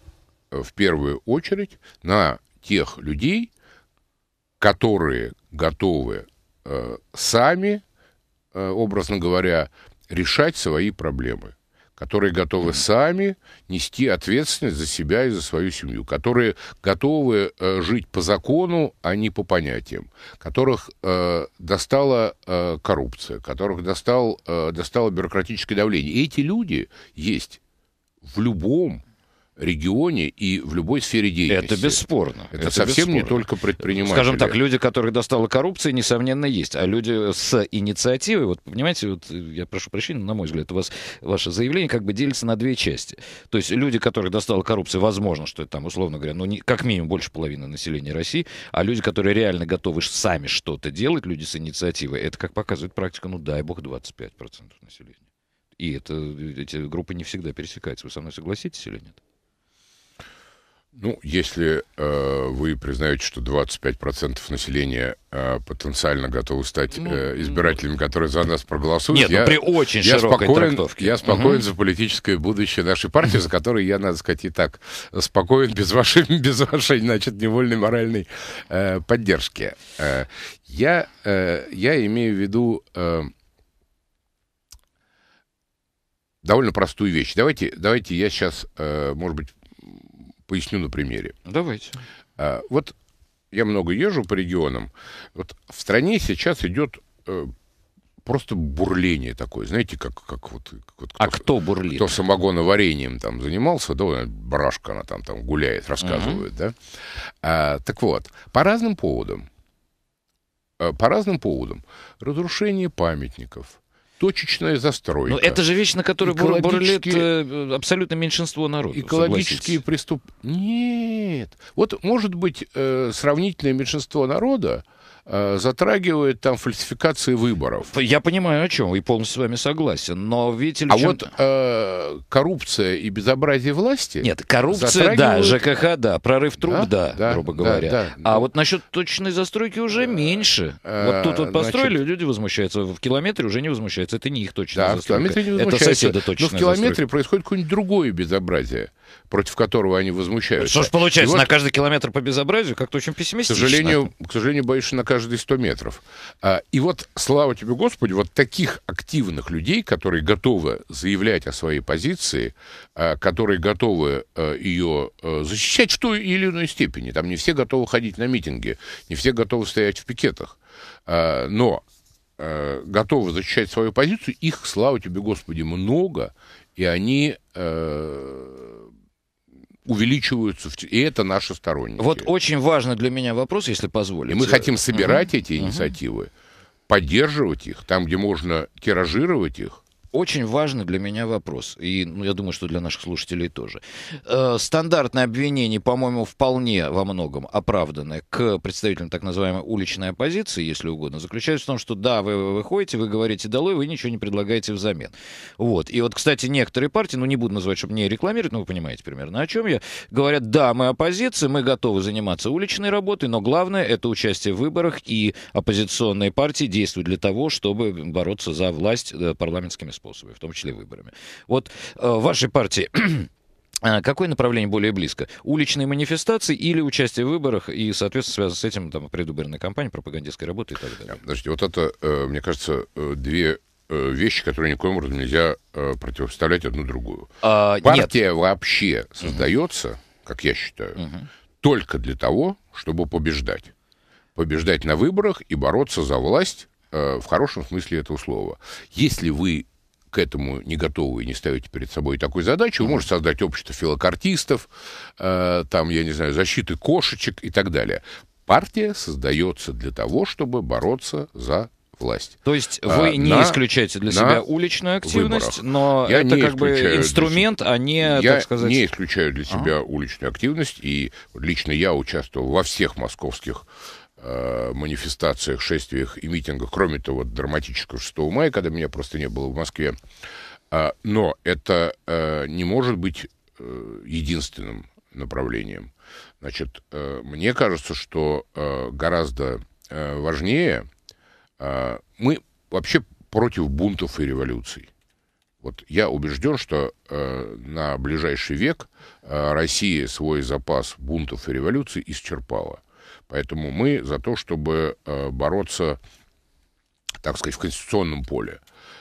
в первую очередь на тех людей, которые готовы э, сами, э, образно говоря, решать свои проблемы, которые готовы сами нести ответственность за себя и за свою семью, которые готовы э, жить по закону, а не по понятиям, которых э, достала э, коррупция, которых достал, э, достало бюрократическое давление. И эти люди есть в любом регионе и в любой сфере деятельности. Это бесспорно. Это, это совсем бесспорно. не только предприниматели. Скажем так, люди, которых достала коррупция, несомненно, есть. А люди с инициативой, вот понимаете, вот э, я прошу прощения, на мой взгляд, у вас ваше заявление как бы делится на две части. То есть люди, которых достала коррупция, возможно, что это там, условно говоря, ну, не, как минимум больше половины населения России, а люди, которые реально готовы сами что-то делать, люди с инициативой, это, как показывает практика, ну, дай бог, 25% населения. И это, э, эти группы не всегда пересекаются. Вы со мной согласитесь или нет? Ну, если э, вы признаете, что 25% населения э, потенциально готовы стать ну, э, ну, избирателями, ну. которые за нас проголосуют, Нет, я, ну, при очень я широкой спокоен, трактовке. Я спокоен угу. за политическое будущее нашей партии, за которой я, надо сказать, и так спокоен без вашей, без вашей значит, невольной моральной э, поддержки. Э, я, э, я имею в виду... Э, довольно простую вещь. Давайте, давайте я сейчас, э, может быть, Поясню на примере. Давайте. А, вот я много езжу по регионам. Вот в стране сейчас идет э, просто бурление такое, знаете, как, как вот... Как а кто, а кто бурлит? Кто самогоноварением там занимался, да, барашка она там, там гуляет, рассказывает, Uh -huh. да? А, так вот, по разным поводам, э, по разным поводам, разрушение памятников, точечная застройка. Но ну, это же вещь, на которую Экологические... бурлит э, абсолютно меньшинство народа. Экологические преступления. Нет. Вот, может быть, э, сравнительное меньшинство народа Э, затрагивает там фальсификации выборов. Я понимаю, о чем, и полностью с вами согласен, но видите ли... А чем... вот э, коррупция и безобразие власти... Нет, коррупция, затрагивают... да, ЖКХ, да, прорыв труб, да, да, да грубо говоря. Да, да, а да. вот насчет точной застройки уже э, меньше. Э, вот тут вот построили, значит... люди возмущаются, в километре уже не возмущаются, это не их точная да, застройка. В километре не это соседа точная Но в километре застройка. происходит какое-нибудь другое безобразие против которого они возмущаются. Что ж получается, вот, на каждый километр по безобразию как-то очень пессимистично. К сожалению, к сожалению боюсь, что на каждый каждые 100 метров. А, и вот, слава тебе, Господи, вот таких активных людей, которые готовы заявлять о своей позиции, а, которые готовы э, ее э, защищать в той или иной степени. Там не все готовы ходить на митинги, не все готовы стоять в пикетах. А, но э, готовы защищать свою позицию, их, слава тебе, Господи, много, и они увеличиваются, и это наши сторонники. Вот очень важный для меня вопрос, если позволите. И мы хотим собирать угу. эти инициативы, угу. поддерживать их, там, где можно тиражировать их, очень важный для меня вопрос, и ну, я думаю, что для наших слушателей тоже. Э, стандартное обвинение, по-моему, вполне во многом оправданное к представителям так называемой уличной оппозиции, если угодно, заключается в том, что да, вы выходите, вы говорите долой, вы ничего не предлагаете взамен. Вот. И вот, кстати, некоторые партии, ну не буду называть, чтобы не рекламировать, но вы понимаете примерно о чем я, говорят, да, мы оппозиция, мы готовы заниматься уличной работой, но главное это участие в выборах, и оппозиционные партии действуют для того, чтобы бороться за власть э, парламентскими способами, в том числе выборами. Вот э, вашей партии а, Какое направление более близко? Уличные манифестации или участие в выборах и, соответственно, связано с этим там, предвыборная кампания, пропагандистская работа и так далее? А, подождите, вот это, э, мне кажется, э, две э, вещи, которые никоим образом нельзя противопоставлять одну другую. А, Партия нет. вообще создается, угу. как я считаю, угу. только для того, чтобы побеждать. Побеждать на выборах и бороться за власть в хорошем смысле этого слова. Если вы к этому не готовы и не ставите перед собой такой задачи, вы можете создать общество филокартистов, э, там, я не знаю, защиты кошечек и так далее. Партия создается для того, чтобы бороться за власть. То есть а, вы не на, исключаете для себя уличную активность, выборах. но я это как бы инструмент, а не, я так сказать... не исключаю для себя ага. уличную активность, и лично я участвовал во всех московских Э, манифестациях, шествиях и митингах, кроме того драматического 6 мая, когда меня просто не было в Москве. А, но это э, не может быть э, единственным направлением. Значит, мне кажется, что гораздо важнее мы вообще против бунтов и революций. Вот я убежден, что на ближайший век Россия свой запас бунтов и революций исчерпала. Поэтому мы за то, чтобы э, бороться, так сказать, в конституционном поле.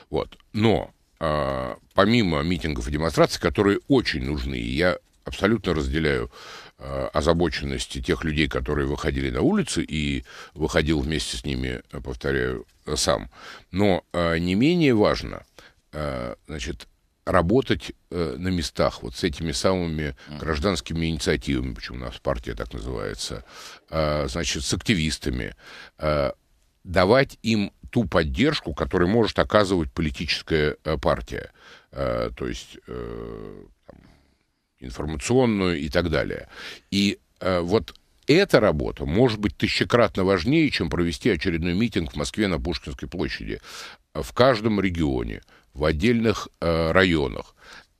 Вот. Но э, помимо митингов и демонстраций, которые очень нужны, и я абсолютно разделяю э, озабоченности тех людей, которые выходили на улицы, и выходил вместе с ними, повторяю, сам. Но не менее важно, значит, работать э, на местах вот с этими самыми гражданскими инициативами, почему у нас партия так называется, э, значит, с активистами, э, давать им ту поддержку, которую может оказывать политическая э, партия, э, то есть э, там, информационную и так далее. И э, вот эта работа может быть тысячекратно важнее, чем провести очередной митинг в Москве на Пушкинской площади. Э, в каждом регионе, в отдельных э, районах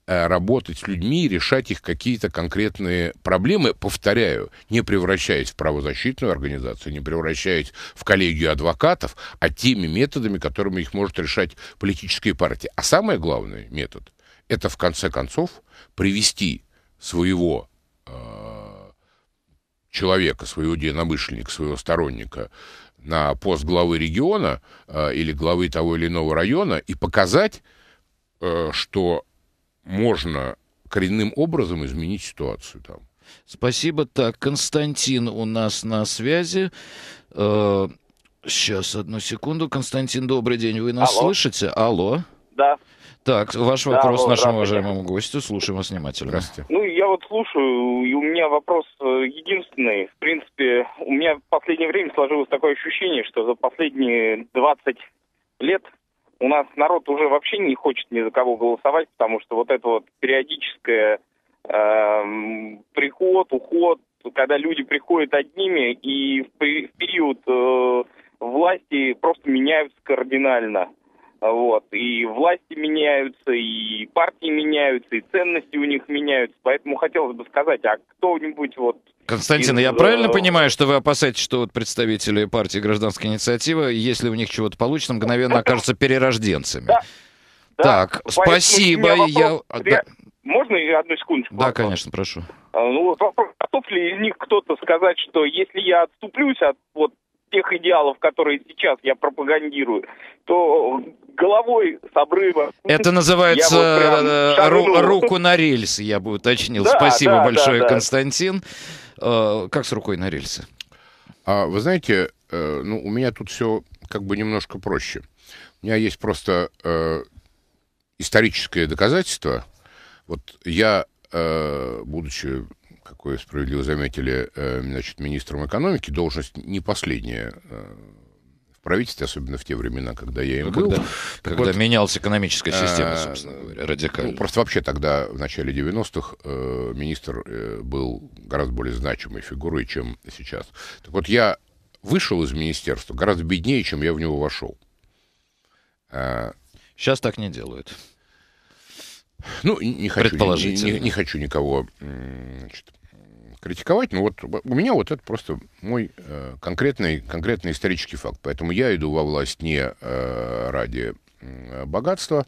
э, работать с людьми, решать их какие-то конкретные проблемы, повторяю, не превращаясь в правозащитную организацию, не превращаясь в коллегию адвокатов, а теми методами, которыми их может решать политические партии. А самый главный метод – это, в конце концов, привести своего э, человека, своего единомышленника, своего сторонника на пост главы региона э, или главы того или иного района и показать, э, что можно коренным образом изменить ситуацию там. Спасибо. Так, Константин у нас на связи. Э, сейчас, одну секунду. Константин, добрый день. Вы нас Алло. слышите? Алло. Да, так, ваш вопрос да, ну, нашему уважаемому гостю. Слушаем вас внимательно. Здравствуйте. Ну, я вот слушаю, и у меня вопрос э, единственный. В принципе, у меня в последнее время сложилось такое ощущение, что за последние 20 лет у нас народ уже вообще не хочет ни за кого голосовать, потому что вот это вот периодическое эм, приход, уход, когда люди приходят одними и в, в период э, власти просто меняются кардинально. Вот. И власти меняются, и партии меняются, и ценности у них меняются. Поэтому хотелось бы сказать, а кто-нибудь вот... Константин, из... я правильно э, понимаю, что вы опасаетесь, что вот представители партии гражданской инициатива, если у них чего-то получится, мгновенно окажутся перерожденцами? Да. Так, да. спасибо. Я... Ре... Можно одну секундочку? Да, конечно, прошу. А, ну, вопрос, готов ли из них кто-то сказать, что если я отступлюсь от вот тех идеалов, которые сейчас я пропагандирую, то головой с обрыва... Это называется вот э, ру- руку на рельсы, я бы уточнил. Да, Спасибо да, большое, да, да. Константин. Э, как с рукой на рельсы? А, вы знаете, э, ну, у меня тут все как бы немножко проще. У меня есть просто э, историческое доказательство. Вот я, э, будучи как вы справедливо заметили, э, значит, министром экономики, должность не последняя э, в правительстве, особенно в те времена, когда я им ну, был. Когда, когда вот, менялась экономическая э, система, собственно говоря, радикально. Ну, просто вообще тогда, в начале 90-х, министр был гораздо более значимой фигурой, чем сейчас. Так вот, я вышел из министерства гораздо беднее, чем я в него вошел. Сейчас так не делают. Ну, не хочу, не, не, не хочу никого значит, критиковать, но вот у меня вот это просто мой э, конкретный, конкретный исторический факт. Поэтому я иду во власть не э, ради богатства,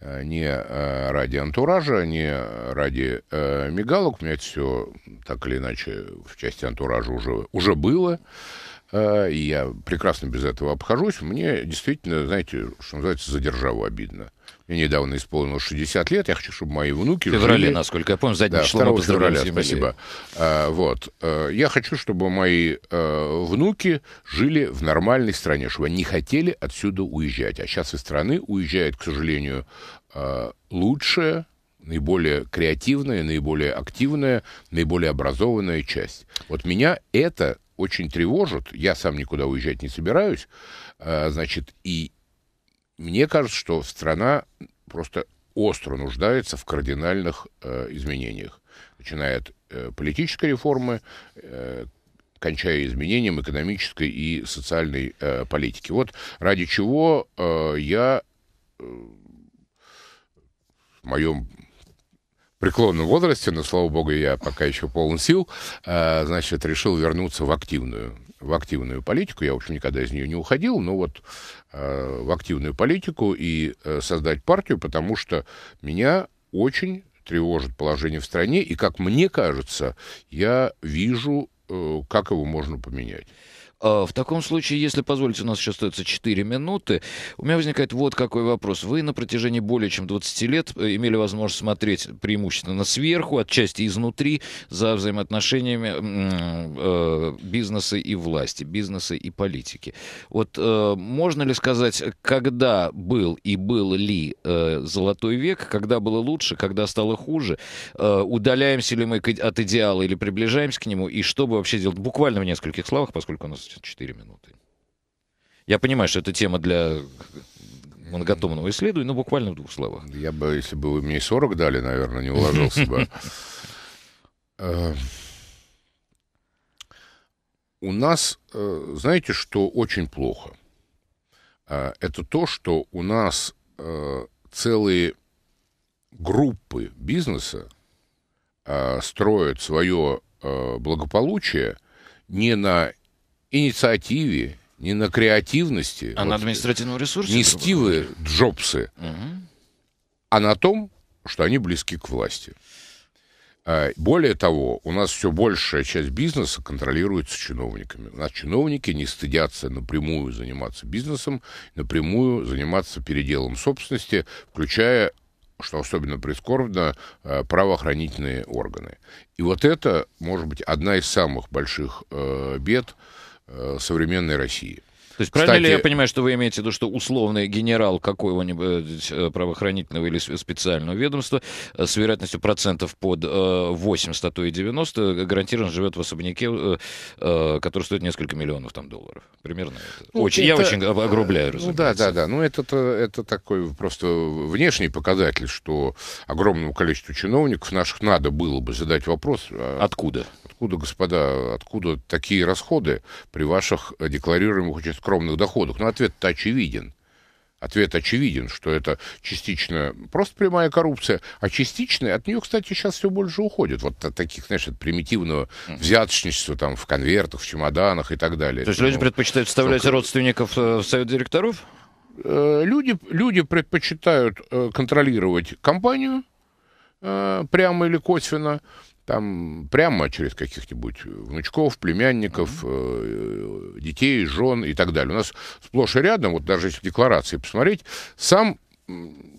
э, не э, ради антуража, не ради э, мигалок. У меня это все так или иначе в части антуража уже, уже было. Э, и я прекрасно без этого обхожусь. Мне действительно, знаете, что называется, задержаву обидно недавно исполнилось 60 лет. Я хочу, чтобы мои внуки... В феврале, жили... насколько я помню, задним да, числом февраля, спасибо. А, вот. А, я хочу, чтобы мои а, внуки жили в нормальной стране, чтобы они не хотели отсюда уезжать. А сейчас из страны уезжает, к сожалению, а, э, лучшее, наиболее креативная, наиболее активная, наиболее образованная часть. Вот меня это очень тревожит. Я сам никуда уезжать не собираюсь. значит, и мне кажется, что страна просто остро нуждается в кардинальных э, изменениях, начиная от э, политической реформы, э, кончая изменением экономической и социальной э, политики. Вот ради чего э, я э, в моем преклонном возрасте, но, слава богу, я пока еще полон сил, а, значит, решил вернуться в активную в активную политику. Я, в общем, никогда из нее не уходил, но вот а, в активную политику и э, создать партию, потому что меня очень тревожит положение в стране, и, как мне кажется, я вижу, э, как его можно поменять. А, в таком случае, если позволите, у нас еще остается 4 минуты. У меня возникает вот какой вопрос. Вы на протяжении более чем 20 лет э, имели возможность смотреть преимущественно сверху, отчасти изнутри, за взаимоотношениями э, бизнеса и власти, бизнеса и политики. Вот э, можно ли сказать, когда был и был ли золотой век, когда было лучше, когда стало хуже, удаляемся ли мы от идеала или приближаемся к нему, и что бы вообще делать? Буквально в нескольких словах, поскольку у нас 4 минуты. Я понимаю, что это тема для многотомного исследования, но буквально в двух словах. Я бы, если бы вы мне 40 дали, наверное, не уложился бы. Эм, у нас, э, знаете, что очень плохо? Э, это то, что у нас э, целые группы бизнеса строят свое благополучие не на инициативе, не на креативности. А вот, на административном ресурсе? Не Стивы Джобсы, угу. а на том, что они близки к власти. А, более того, у нас все большая часть бизнеса контролируется чиновниками. У нас чиновники не стыдятся напрямую заниматься бизнесом, напрямую заниматься переделом собственности, включая, что особенно прискорбно, а, правоохранительные органы. И вот это, может быть, одна из самых больших э, бед – Э, современной России. То есть правильно Кстати, ли я понимаю, что вы имеете в виду, что условный генерал какого-нибудь э, э, правоохранительного или специального ведомства э, с вероятностью процентов под 80, а то и 90 гарантированно живет в особняке, который стоит несколько миллионов там долларов. Примерно это. Ну, очень, это... Я очень огрубляю, разумеется. Ну, да, да, да. Ну это, это такой просто внешний показатель, что огромному количеству чиновников наших надо было бы задать вопрос. А откуда? Откуда, господа, откуда такие расходы при ваших декларируемых участках? скромных доходах? Но ответ-то очевиден. Ответ очевиден, что это частично просто прямая коррупция, а частично от нее, кстати, сейчас все больше уходит. Вот от таких, знаешь, от примитивного взяточничества там в конвертах, в чемоданах и так далее. То есть это, люди ну, предпочитают вставлять только... родственников э, в совет директоров? Э, люди, люди предпочитают э, контролировать компанию прямо или косвенно, там прямо через каких-нибудь внучков, племянников, mm детей, жен и так далее. У нас сплошь и рядом, вот даже если в декларации посмотреть, сам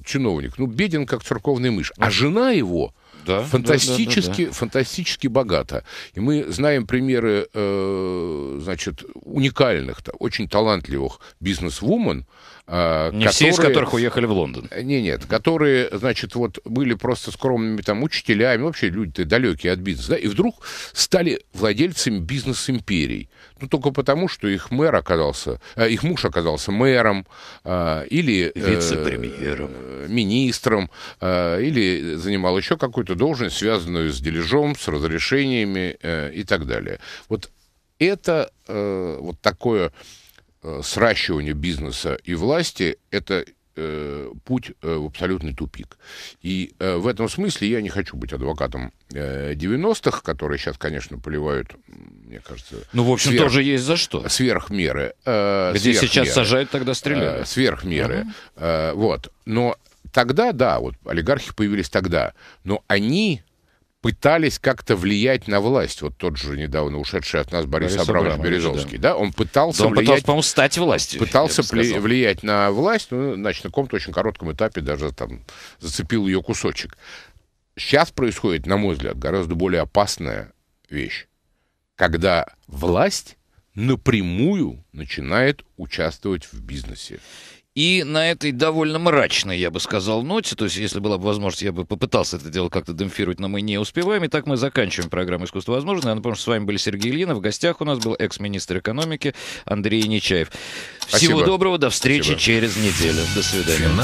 чиновник, ну, беден, как церковная мышь. А жена его да, фантастически, да, да, да, да. фантастически богата. И мы знаем примеры, э, значит, уникальных, очень талантливых бизнес-вумен, а, не которые, все из которых уехали в Лондон. Э, не, нет, которые, значит, вот были просто скромными там учителями, вообще люди-то далекие от бизнеса, да, и вдруг стали владельцами бизнес-империй. Ну, только потому, что их мэр оказался, э, их муж оказался мэром а, э, или... Вице-премьером министром э, или занимал еще какую-то должность, связанную с дележом, с разрешениями э, и так далее. Вот это э, вот такое сращивание бизнеса и власти, это э, путь э, в абсолютный тупик. И э, в этом смысле я не хочу быть адвокатом э, 90-х, которые сейчас, конечно, поливают, мне кажется... Ну, в общем, сверх, тоже есть за что. сверхмеры, Э, Где сверх сейчас меры, сажают, тогда стреляют. Э, сверх меры. Угу. Э, вот. Но тогда, да, вот олигархи появились тогда, но они пытались как-то влиять на власть. Вот тот же недавно ушедший от нас Борис, Борис Абрамович, Березовский, да. да, он пытался да, пытался, по-моему, стать властью. Пытался влиять на власть, ну, значит, на каком-то очень коротком этапе даже там зацепил ее кусочек. Сейчас происходит, на мой взгляд, гораздо более опасная вещь, когда власть напрямую начинает участвовать в бизнесе. И на этой довольно мрачной, я бы сказал, ноте, то есть если была бы возможность, я бы попытался это дело как-то демпфировать, но мы не успеваем. И так мы заканчиваем программу «Искусство возможно». Я напомню, что с вами были Сергей Ильинов. В гостях у нас был экс-министр экономики Андрей Нечаев. Всего Спасибо. доброго, до встречи Спасибо. через неделю. До свидания.